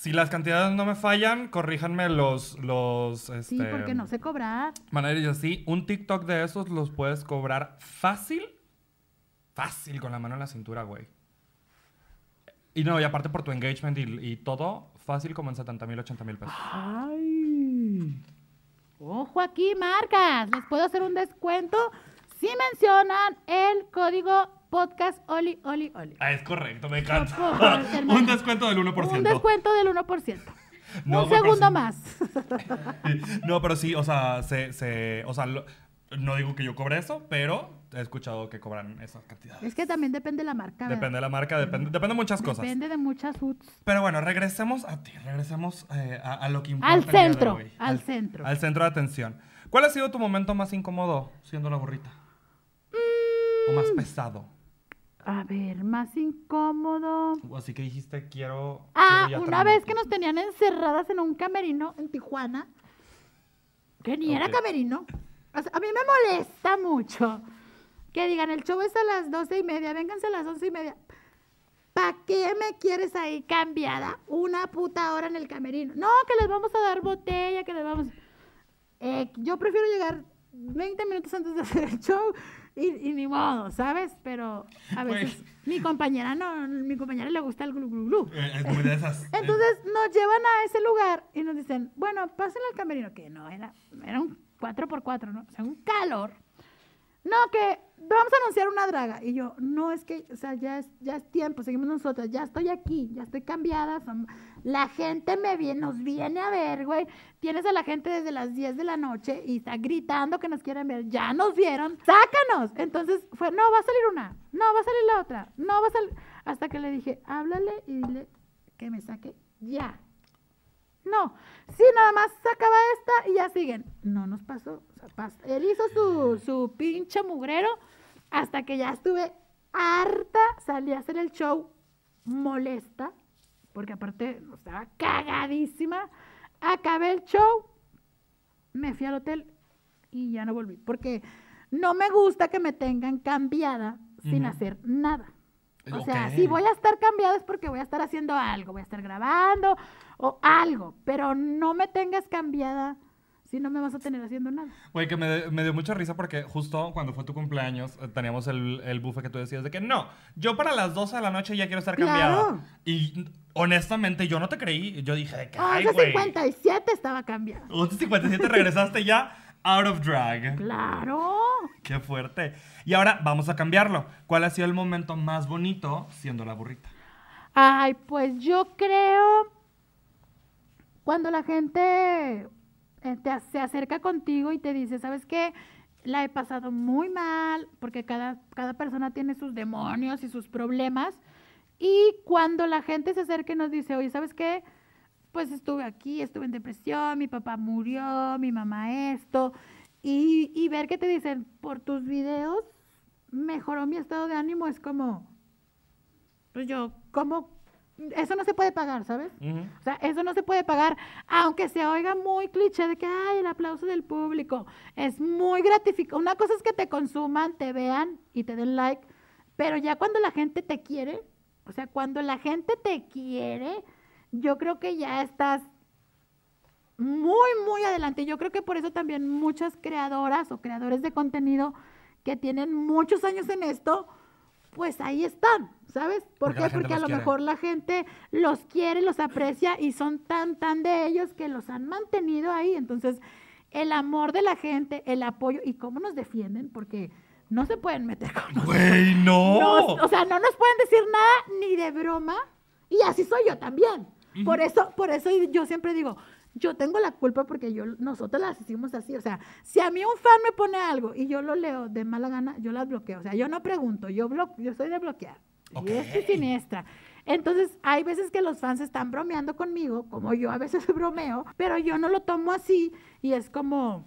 [SPEAKER 1] Si las cantidades no me fallan, corríjanme los... los sí, este, porque no
[SPEAKER 2] sé cobrar.
[SPEAKER 1] y así, un TikTok de esos los puedes cobrar fácil. Fácil, con la mano en la cintura, güey. Y no, y aparte por tu engagement y, y todo, fácil como en 70 mil, 80 mil pesos.
[SPEAKER 2] ¡Ay! Ojo aquí, marcas. Les puedo hacer un descuento si mencionan el código podcast Oli, Oli, Oli.
[SPEAKER 1] Ah, es correcto, me encanta. *laughs* un descuento del 1%. Un
[SPEAKER 2] descuento del 1%. *laughs*
[SPEAKER 1] No, un segundo más. *laughs* no, pero sí, o sea, se, o sea, no digo que yo cobre eso, pero he escuchado que cobran esas cantidades.
[SPEAKER 2] Es que también depende de la marca. Depende
[SPEAKER 1] de la marca, depende, depende de muchas cosas. Depende
[SPEAKER 2] de muchas UTS.
[SPEAKER 1] Pero bueno, regresemos a ti,
[SPEAKER 2] regresemos
[SPEAKER 1] eh, a, lo que importa. Al centro, al, centro. Al centro de atención. ¿Cuál ha sido tu momento más incómodo siendo la burrita? ¿O más mm. pesado?
[SPEAKER 2] A ver, más incómodo.
[SPEAKER 1] Así que dijiste, quiero. Ah, una vez que
[SPEAKER 2] nos tenían encerradas en un camerino en Tijuana, que ni era camerino. a mí me molesta mucho que digan, el show es a las doce y media, vénganse a las once y media. ¿Para qué me quieres ahí cambiada una puta hora en el camerino? No, que les vamos a dar botella, que les vamos... Eh, yo prefiero llegar 20 minutos antes de hacer el show y, ni modo, ¿sabes? Pero a pues veces mi compañera no, mi compañera le gusta el glu glu glu. Eh,
[SPEAKER 3] eh. Entonces
[SPEAKER 2] nos llevan a ese lugar y nos dicen, bueno, pasen al camerino, que no, era, era un 4x4, ¿no? O sea, un calor no, que vamos a anunciar una draga. Y yo, no, es que, o sea, ya es, ya es tiempo, seguimos nosotras, ya estoy aquí, ya estoy cambiada. Son... La gente me viene, nos viene a ver, güey. Tienes a la gente desde las 10 de la noche y está gritando que nos quieren ver. Ya nos vieron, sácanos. Entonces fue, no, va a salir una, no, va a salir la otra, no, va a salir... Hasta que le dije, háblale y dile que me saque ya. No, si nada más se acaba esta y ya siguen. No nos pasó. O Él hizo su, pinche mugrero hasta que ya estuve harta, salí a hacer el show molesta, porque aparte estaba cagadísima. Acabé el show, me fui al hotel y ya no volví, porque no me gusta que me tengan cambiada sin hacer nada.
[SPEAKER 1] O sea, si voy a
[SPEAKER 2] estar cambiado es porque voy a estar haciendo algo, voy a estar grabando o algo, pero no me tengas cambiada si no me vas a tener haciendo nada.
[SPEAKER 1] Güey, que me, dio mucha risa porque justo cuando fue tu cumpleaños eh, teníamos el, el buffet que tú decías de que no, yo para las 12 de la noche ya quiero estar cambiado. Y honestamente yo no te creí, yo dije de que... 57
[SPEAKER 2] ah, estaba cambiado.
[SPEAKER 1] 57 regresaste ya out of drag. Claro. Qué fuerte. Y ahora vamos a cambiarlo. ¿Cuál ha sido el momento más bonito siendo la burrita?
[SPEAKER 2] Ay, pues yo creo cuando la gente eh, se acerca contigo y te dice, ¿sabes qué? La he pasado muy mal, porque cada, cada persona tiene sus demonios y sus problemas. Y cuando la gente se acerca y nos dice, oye, ¿sabes qué? pues estuve aquí, estuve en depresión, mi papá murió, mi mamá esto, y, ver que te dicen, por tus videos mejoró mi estado de ánimo, es como, pues yo, ¿cómo? Eso no se puede pagar, ¿sabes? O sea, eso no se puede pagar, aunque se oiga muy cliché de que, ay, el aplauso del público, es muy gratificante. Una cosa es que te consuman, te vean y te den like, pero ya cuando la gente te quiere, o sea, cuando la gente te quiere, yo creo que ya estás muy, muy adelante. Yo creo que por eso también muchas creadoras o creadores de contenido que tienen muchos años en esto, pues ahí están, ¿sabes? ¿Por qué? Porque a lo mejor la gente los quiere, los aprecia y son tan, tan de ellos que los han mantenido ahí. Entonces, el amor de la gente, el apoyo y cómo nos defienden, porque no se pueden meter con nosotros.
[SPEAKER 3] no.
[SPEAKER 2] o sea, no nos pueden decir nada ni de broma. Y así soy yo también. Por eso, por eso yo siempre digo, yo tengo la culpa porque yo, nosotros las hicimos así. O sea, si a mí un fan me pone algo y yo lo leo de mala gana, yo las bloqueo. O sea, yo no pregunto, yo, yo soy de bloquear. Y es siniestra. Entonces, hay veces que los fans están bromeando conmigo, como yo a veces *laughs* bromeo, pero yo no lo tomo así y es como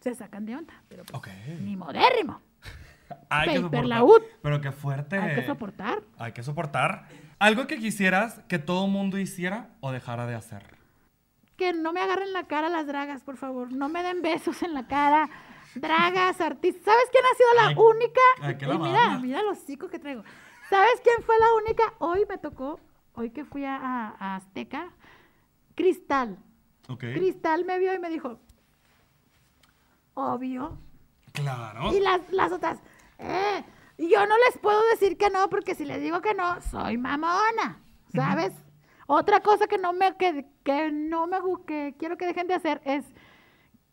[SPEAKER 2] se sacan de onda. Pero pues, ni modérrimo.
[SPEAKER 1] *laughs* hay que soportar. Pero qué fuerte. Hay que soportar. Hay que soportar. Algo que quisieras que todo mundo hiciera o dejara de hacer.
[SPEAKER 2] Que no me agarren la cara las dragas, por favor. No me den besos en la cara. Dragas, artistas. ¿Sabes quién ha sido la única? mira, mira los chicos que traigo. ¿Sabes quién fue la única? Hoy me tocó, hoy que fui a, Azteca, Cristal. Okay. Cristal me vio y me dijo, obvio. Claro. Y las, las otras, eh, y yo no les puedo decir que no, porque si les digo que no, soy mamona, ¿sabes? Otra cosa que no me, que, que no me, que quiero que dejen de hacer es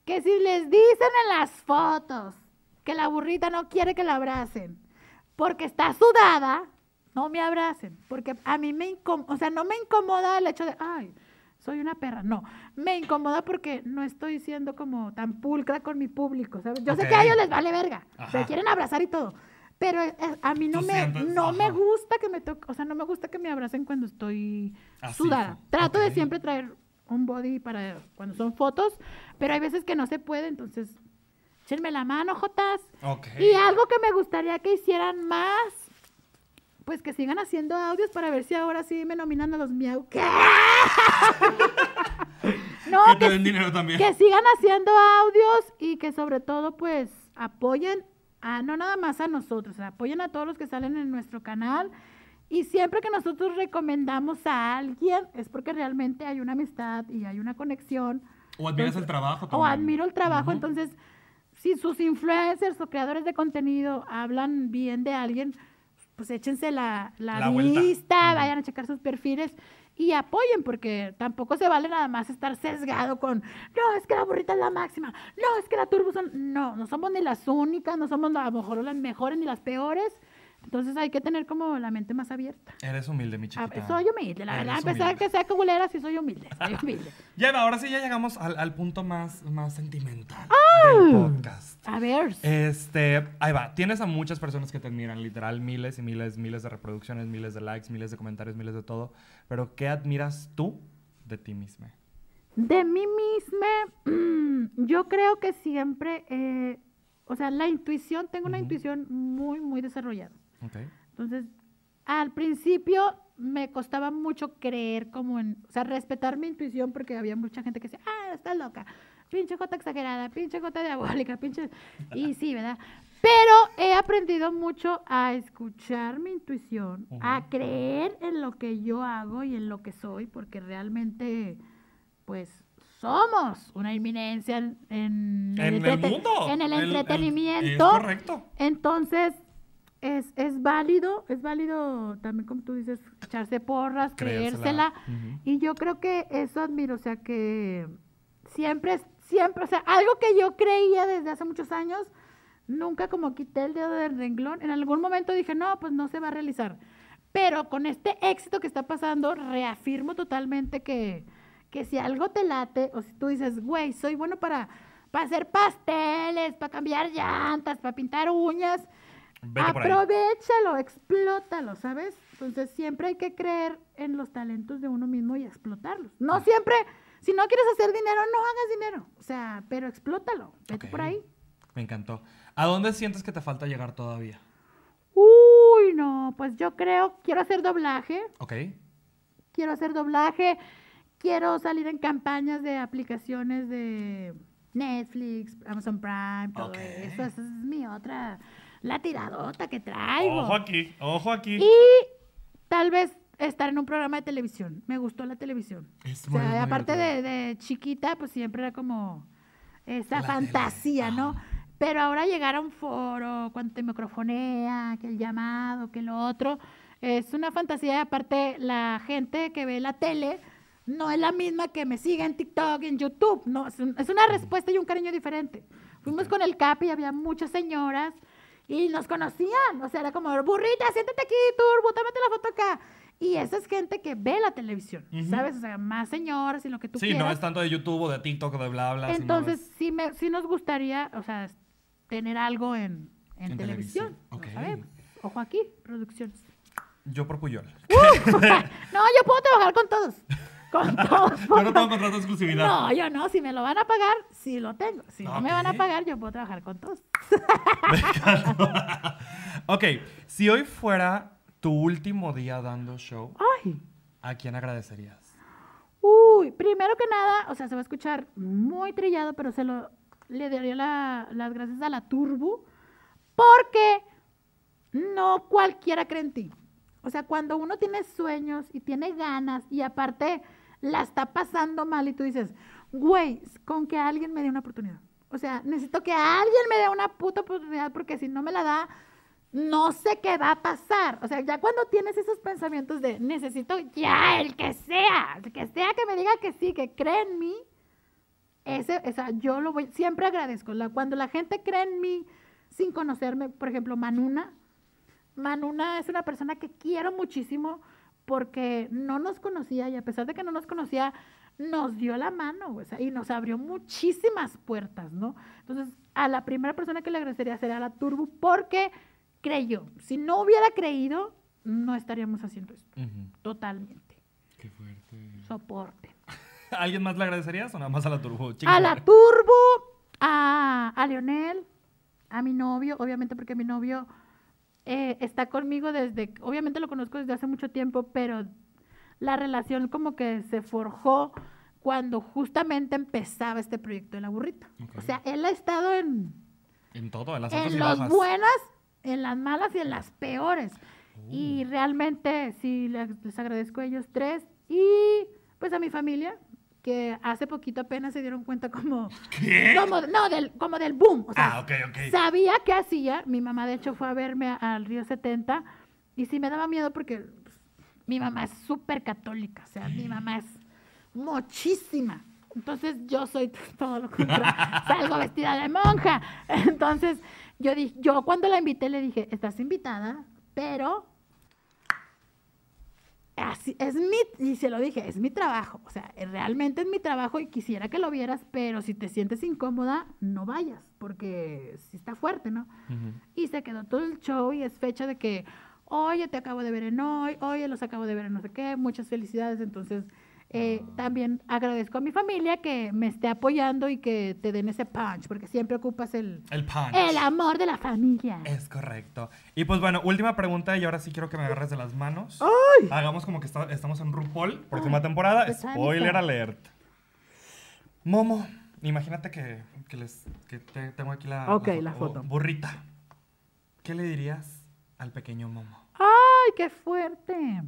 [SPEAKER 2] que si les dicen en las fotos que la burrita no quiere que la abracen porque está sudada, no me abracen, porque a mí me o sea, no me incomoda el hecho de, ay, soy una perra, no, me incomoda porque no estoy siendo como tan pulcra con mi público, ¿sabes? Yo sé que a ellos les vale verga, se quieren abrazar y todo, pero eh, eh, a mí no, me, no me gusta que me o sea, no me gusta que me abracen cuando estoy sudada. Trato de siempre traer un body para cuando son fotos, pero hay veces que no se puede, entonces échenme la mano, Jotas. Y algo que me gustaría que hicieran más, pues que sigan haciendo audios para ver si ahora sí me nominan a los miau. *laughs*
[SPEAKER 1] no, que,
[SPEAKER 2] que sigan haciendo audios y que sobre todo pues apoyen Ah, no nada más a nosotros, apoyen a todos los que salen en nuestro canal. Y siempre que nosotros recomendamos a alguien es porque realmente hay una amistad y hay una conexión.
[SPEAKER 1] O admiras el trabajo. O admiro
[SPEAKER 2] el trabajo. Entonces, si sus influencers o creadores de contenido hablan bien de alguien, pues échense la, la, lista, vayan a checar sus perfiles y apoyen, porque tampoco se vale nada más estar sesgado con, no, es que la burrita es la máxima, no, es que la turbo son, no, no somos ni las únicas, no somos a lo mejor las mejores ni las peores, entonces hay que tener como la mente más abierta.
[SPEAKER 1] Eres humilde, mi chiquita. Ah, soy humilde, la verdad. A pesar
[SPEAKER 2] que sea cabulera, sí soy humilde. Soy humilde.
[SPEAKER 1] *laughs* ya, ahora sí ya llegamos al, punto más, más sentimental
[SPEAKER 3] del podcast. A
[SPEAKER 2] ver.
[SPEAKER 1] Este, ahí va. Tienes a muchas personas que te admiran, literal, miles y miles, miles de reproducciones, miles de likes, miles de comentarios, miles de todo. Pero, ¿qué admiras tú de ti misma?
[SPEAKER 2] De mí misma, mm, yo creo que siempre, eh, o sea, la intuición, tengo una intuición muy, muy desarrollada. Entonces, al principio me costaba mucho creer como en, o sea, respetar mi intuición porque había mucha gente que decía, ah, está loca, pinche jota exagerada, pinche jota diabólica, pinche... Y sí, ¿verdad? Pero he aprendido mucho a escuchar mi intuición, a creer en lo que yo hago y en lo que soy, porque realmente, pues, somos una inminencia en, en, el, mundo. En el entretenimiento. correcto. Entonces, es, válido, es válido también como tú dices, echarse porras, creérsela. Y yo creo que eso admiro, o sea que siempre, siempre, o sea, algo que yo creía desde hace muchos años, nunca como quité el dedo del renglón. En algún momento dije, no, pues no se va a realizar. Pero con este éxito que está pasando, reafirmo totalmente que, si algo te late, o si tú dices, güey, soy bueno para, para hacer pasteles, para cambiar llantas, para pintar uñas, Aprovechalo, explótalo, ¿sabes? Entonces siempre hay que creer en los talentos de uno mismo y explotarlos. No siempre, si no quieres hacer dinero, no hagas dinero. O sea, pero explótalo. Vete por ahí. Me
[SPEAKER 1] encantó. ¿A dónde sientes que te falta llegar todavía?
[SPEAKER 2] Uy, no, pues yo creo, quiero hacer doblaje. Ok. Quiero hacer doblaje, quiero salir en campañas de aplicaciones de Netflix, Amazon Prime, todo eso. Esa es mi otra la tiradota que traigo. Ojo
[SPEAKER 1] aquí, ojo aquí. Y
[SPEAKER 2] tal vez estar en un programa de televisión. Me gustó la televisión. Es aparte de, chiquita, pues siempre era como esa fantasía, ¿no? Pero ahora llegar a un foro, cuando te microfonea, que el llamado, que lo otro, es una fantasía. Y aparte, la gente que ve la tele no es la misma que me sigue en TikTok, en YouTube, ¿no? Es, una respuesta y un cariño diferente. Fuimos con el CAPI, había muchas señoras y nos conocían. O sea, era como, burrita, siéntate aquí, turbo, tómate la foto acá. Y esa es gente que ve la televisión, ¿sabes? O sea, más señoras y lo que tú quieras. Sí, no es
[SPEAKER 1] tanto de YouTube o de TikTok o de bla, bla. Entonces,
[SPEAKER 2] sí, me, nos gustaría, o sea, tener algo en, en, televisión. televisión. Ojo aquí, producciones.
[SPEAKER 1] Yo por Puyol. ¡Uh!
[SPEAKER 2] *laughs* *laughs* no, yo puedo trabajar con todos. Con *laughs* todos yo no tengo
[SPEAKER 1] contrato de exclusividad. No, yo
[SPEAKER 2] no. Si me lo van a pagar, sí lo tengo. Si no me van a pagar, yo puedo trabajar con todos.
[SPEAKER 1] *laughs* ok, si hoy fuera tu último día dando show, Ay. ¿a quién agradecerías?
[SPEAKER 2] Uy, primero que nada, o sea, se va a escuchar muy trillado, pero se lo le daría las gracias a la Turbo, porque no cualquiera cree en ti. O sea, cuando uno tiene sueños y tiene ganas y aparte la está pasando mal y tú dices, güey, con que alguien me dé una oportunidad. O sea, necesito que alguien me dé una puta oportunidad porque si no me la da, no sé qué va a pasar. O sea, ya cuando tienes esos pensamientos de necesito ya el que sea, el que sea que me diga que sí, que cree en mí, ese, yo lo voy, siempre agradezco. cuando la gente cree en mí sin conocerme, por ejemplo, Manuna, Manuna es una persona que quiero muchísimo porque no nos conocía y a pesar de que no nos conocía, nos dio la mano y nos abrió muchísimas puertas, ¿no? Entonces, a la primera persona que le agradecería sería a la Turbo porque creyó. Si no hubiera creído, no estaríamos haciendo esto. Totalmente. Qué fuerte. Soporte.
[SPEAKER 1] *laughs* ¿Alguien más le agradecerías o nada más a la Turbo? a la
[SPEAKER 2] Turbo, a, a Leonel, a mi novio, obviamente porque mi novio eh, está conmigo desde, obviamente lo conozco desde hace mucho tiempo, pero la relación como que se forjó cuando justamente empezaba este proyecto de la burrita. O sea, él ha estado en...
[SPEAKER 1] En todo, en las En las buenas,
[SPEAKER 2] en las malas y en las peores. Y uh. realmente sí les, les agradezco a ellos tres y pues a mi familia, que hace poquito apenas se dieron cuenta como... *laughs* Como, no, del, como del boom. ah, ok, ok. Sabía qué hacía. Mi mamá, de hecho, fue a verme al Río 70 y sí me daba miedo porque pues, mi mamá es súper católica. O sea, mi mamá es muchísima. Entonces yo soy *laughs* todo lo contrario. Salgo vestida de monja. *laughs* Entonces yo, dije, yo cuando la invité le dije, estás invitada, pero así, es mi, y se lo dije, es mi trabajo, o sea, eh, realmente es mi trabajo y quisiera que lo vieras, pero si te sientes incómoda, no vayas, porque sí está fuerte, ¿no? Y se quedó todo el show y es fecha de que, oye, te acabo de ver en hoy, oye, los acabo de ver en no sé qué, muchas felicidades, entonces eh, también agradezco a mi familia que me esté apoyando y que te den ese punch, porque siempre ocupas el, el, amor de la familia. Es
[SPEAKER 1] correcto. Y pues bueno, última pregunta, y ahora sí quiero que me agarres de las manos. ¡Ay! Hagamos como que estamos en RuPaul, próxima ah, temporada. Pues Spoiler alert. Momo, imagínate que, que les, que tengo aquí la, Ok, la, foto. Oh, burrita. ¿Qué le dirías al pequeño Momo?
[SPEAKER 2] ¡Ay, qué fuerte!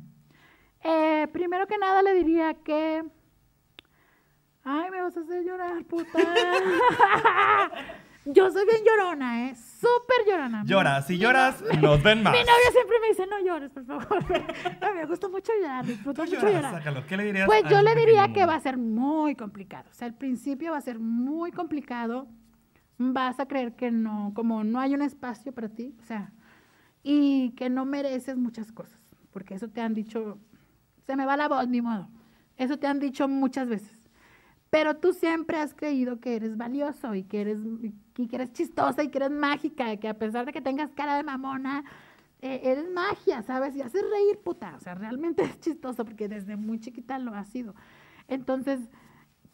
[SPEAKER 2] Eh, primero que nada le diría que... Ay, me vas a hacer llorar, puta. *laughs* Yo soy bien llorona, ¿eh? Súper llorona. Llora, si lloras, nos ven más. Mi novia siempre me dice, no llores, por favor. *laughs* A mí me gusta mucho llorar, disfruto mucho llorar. Sácalo.
[SPEAKER 1] ¿Qué le dirías? Pues yo le diría que va
[SPEAKER 2] a ser muy complicado. O sea, al principio va a ser muy complicado. Vas a creer que no, como no hay un espacio para ti, o sea, y que no mereces muchas cosas, porque eso te han dicho se me va la voz, ni modo. Eso te han dicho muchas veces. Pero tú siempre has creído que eres valioso y que eres, que eres chistosa y que eres mágica, que a pesar de que tengas cara de mamona, e, eres magia, ¿sabes? Y haces reír, puta. O sea, realmente *laughs* es chistoso porque desde muy chiquita lo ha sido. Entonces,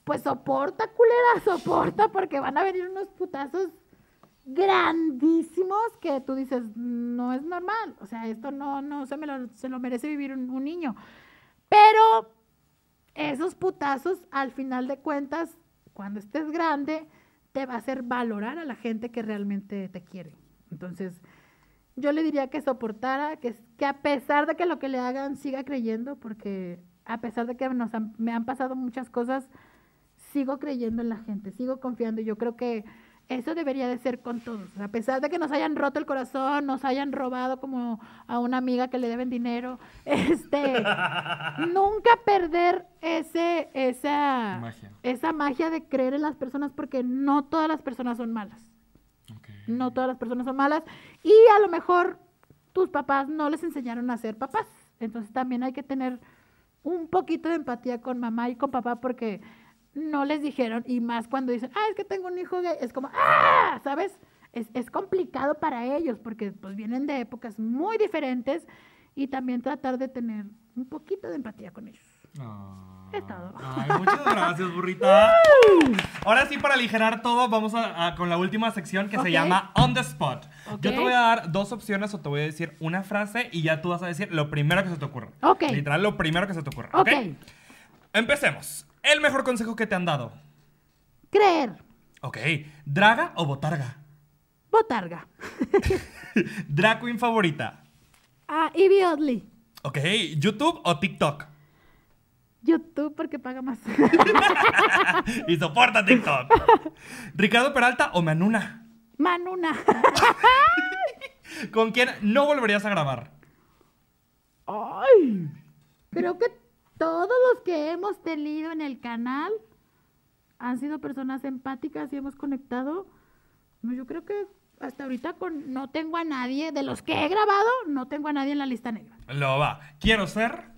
[SPEAKER 2] pues soporta, culera, *laughs* soporta, porque van a venir unos putazos grandísimos que tú dices, no es normal, o sea, esto no, no se, me lo, se lo merece vivir un niño. Pero esos putazos, al final de cuentas, cuando estés grande, te va a hacer valorar a la gente que realmente te quiere. Entonces, yo le diría que soportara, que, que a pesar de que lo que le hagan siga creyendo, porque a pesar de que nos me han pasado muchas cosas, sigo creyendo en la gente, sigo confiando. Yo creo que eso debería de ser con todos. A pesar de que nos hayan roto el corazón, nos hayan robado como a una amiga que le deben dinero, *laughs* este, nunca perder ese, esa magia. esa magia de creer en las personas porque no todas las personas son malas. No todas las personas son malas y a lo mejor tus papás no les enseñaron a ser papás. Entonces también hay que tener un poquito de empatía con mamá y con papá porque no les dijeron, y más cuando dicen, ah, es que tengo un hijo gay, es como, ah, ¿sabes? Es, complicado para ellos porque pues vienen de épocas muy diferentes y también tratar de tener un poquito de empatía con ellos. Ah. Ay,
[SPEAKER 1] muchas gracias, burrita. *laughs* Ahora sí, para aligerar todo, vamos con la última sección que se llama On the Spot. Yo te voy a dar dos opciones o te voy a decir una frase y ya tú vas a decir lo primero que se te ocurra. Ok. Literal, lo primero que se te ocurra. Ok. Empecemos. El mejor consejo que te han dado. Creer. Ok. ¿Draga o botarga?
[SPEAKER 2] Botarga. *laughs*
[SPEAKER 1] ¿Drag queen favorita?
[SPEAKER 2] Ah, Evie Oddly.
[SPEAKER 1] Ok. ¿YouTube o TikTok?
[SPEAKER 2] YouTube porque paga más.
[SPEAKER 1] *laughs* y soporta TikTok. ¿Ricardo Peralta o Manuna? Manuna. *laughs* ¿Con quién no volverías a grabar?
[SPEAKER 2] Ay. Creo que todos los que hemos tenido en el canal han sido personas empáticas y hemos conectado. Yo creo que hasta ahorita con no tengo a nadie, de los que he grabado, no tengo a nadie en la lista negra.
[SPEAKER 1] Lo va. Quiero ser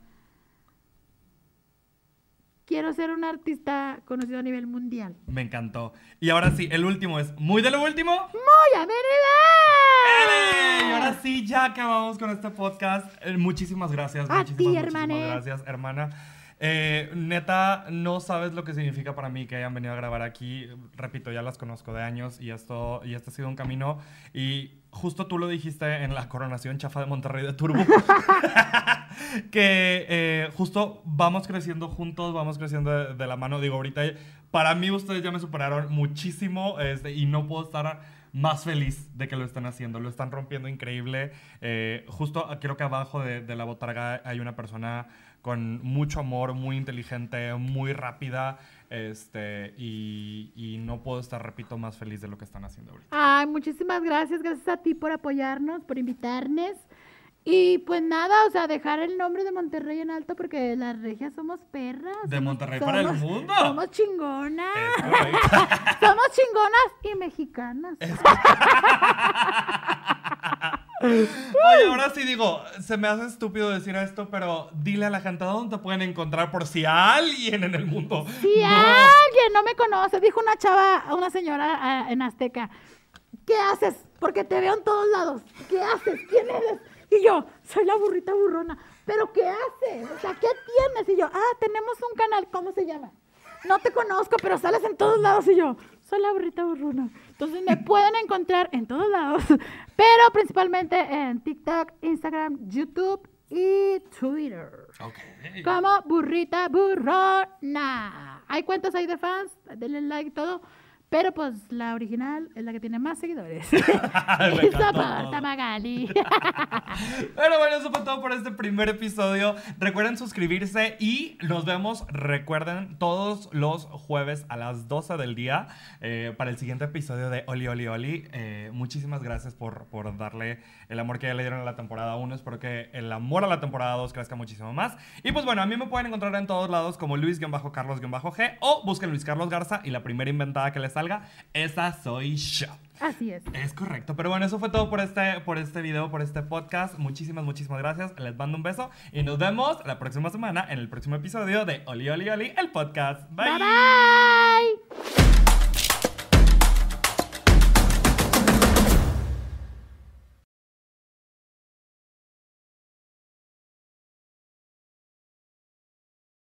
[SPEAKER 2] quiero ser un artista conocido a nivel mundial.
[SPEAKER 1] Me encantó. Y ahora sí, el último es muy de lo último. ¡Muy a ¡Ele! Y ahora sí, ya acabamos con este podcast. Eh, muchísimas gracias. muchísimas, ti, hermana. gracias, hermana. Eh, neta, no sabes lo que significa para mí que hayan venido a grabar aquí. Repito, ya las conozco de años y esto, y este ha sido un camino. Y justo tú lo dijiste en la coronación chafa de Monterrey de Turbo, *laughs* que eh, justo vamos creciendo juntos, vamos creciendo de, la mano. Digo, ahorita para mí ustedes ya me superaron muchísimo este, y no puedo estar más feliz de que lo están haciendo, lo están rompiendo increíble. Eh, justo creo que abajo de la botarga hay una persona con mucho amor, muy inteligente, muy rápida. Este, y, no puedo estar, repito, más feliz de lo que están haciendo ahorita.
[SPEAKER 2] Ay, muchísimas gracias, gracias a ti por apoyarnos, por invitarnos. Y pues nada, o sea, dejar el nombre de Monterrey en alto porque las regias somos perras.
[SPEAKER 1] De Monterrey para el mundo.
[SPEAKER 2] Somos chingonas. *laughs* somos chingonas y mexicanas. *laughs*
[SPEAKER 1] Oye, ahora sí digo, se me hace estúpido decir esto, pero dile a la gente dónde te pueden encontrar por si alguien en el mundo. Si alguien
[SPEAKER 2] no me conoce, dijo una chava, una señora ah, en Azteca, ¿qué haces? Porque te veo en todos lados. ¿Qué haces? ¿Quién eres? Y yo, soy la burrita burrona. ¿Pero qué haces? O sea, ¿qué tienes? Y yo, ah, tenemos un canal, ¿cómo se llama? No te conozco, pero sales en todos lados. Y yo, soy la burrita burrona. Entonces me pueden encontrar en todos lados pero principalmente en TikTok, Instagram, YouTube y Twitter. Okay. Como burrita burrona. Hay cuentas ahí de fans, denle like y todo. Pero pues la original es la que tiene más seguidores. *laughs* *laughs*
[SPEAKER 1] Soporta
[SPEAKER 2] Magali.
[SPEAKER 1] *laughs* Pero bueno, eso fue todo por este primer episodio. Recuerden suscribirse y nos vemos, recuerden, todos los jueves a las 12 del día eh, para el siguiente episodio de Oli Oli Oli. Eh, muchísimas gracias por, darle el amor que ya le dieron a la temporada 1. Espero que el amor a la temporada 2 crezca muchísimo más. Y pues bueno, a mí me pueden encontrar en todos lados como Luis-Carlos-G o busquen Luis Carlos Garza y la primera inventada que les esa soy yo. Así es. Es correcto. Pero bueno, eso fue todo por este, por este video, por este podcast. Muchísimas, muchísimas gracias. Les mando un beso y nos vemos la próxima semana en el próximo episodio de Oli Oli Oli, el podcast. bye.
[SPEAKER 3] bye.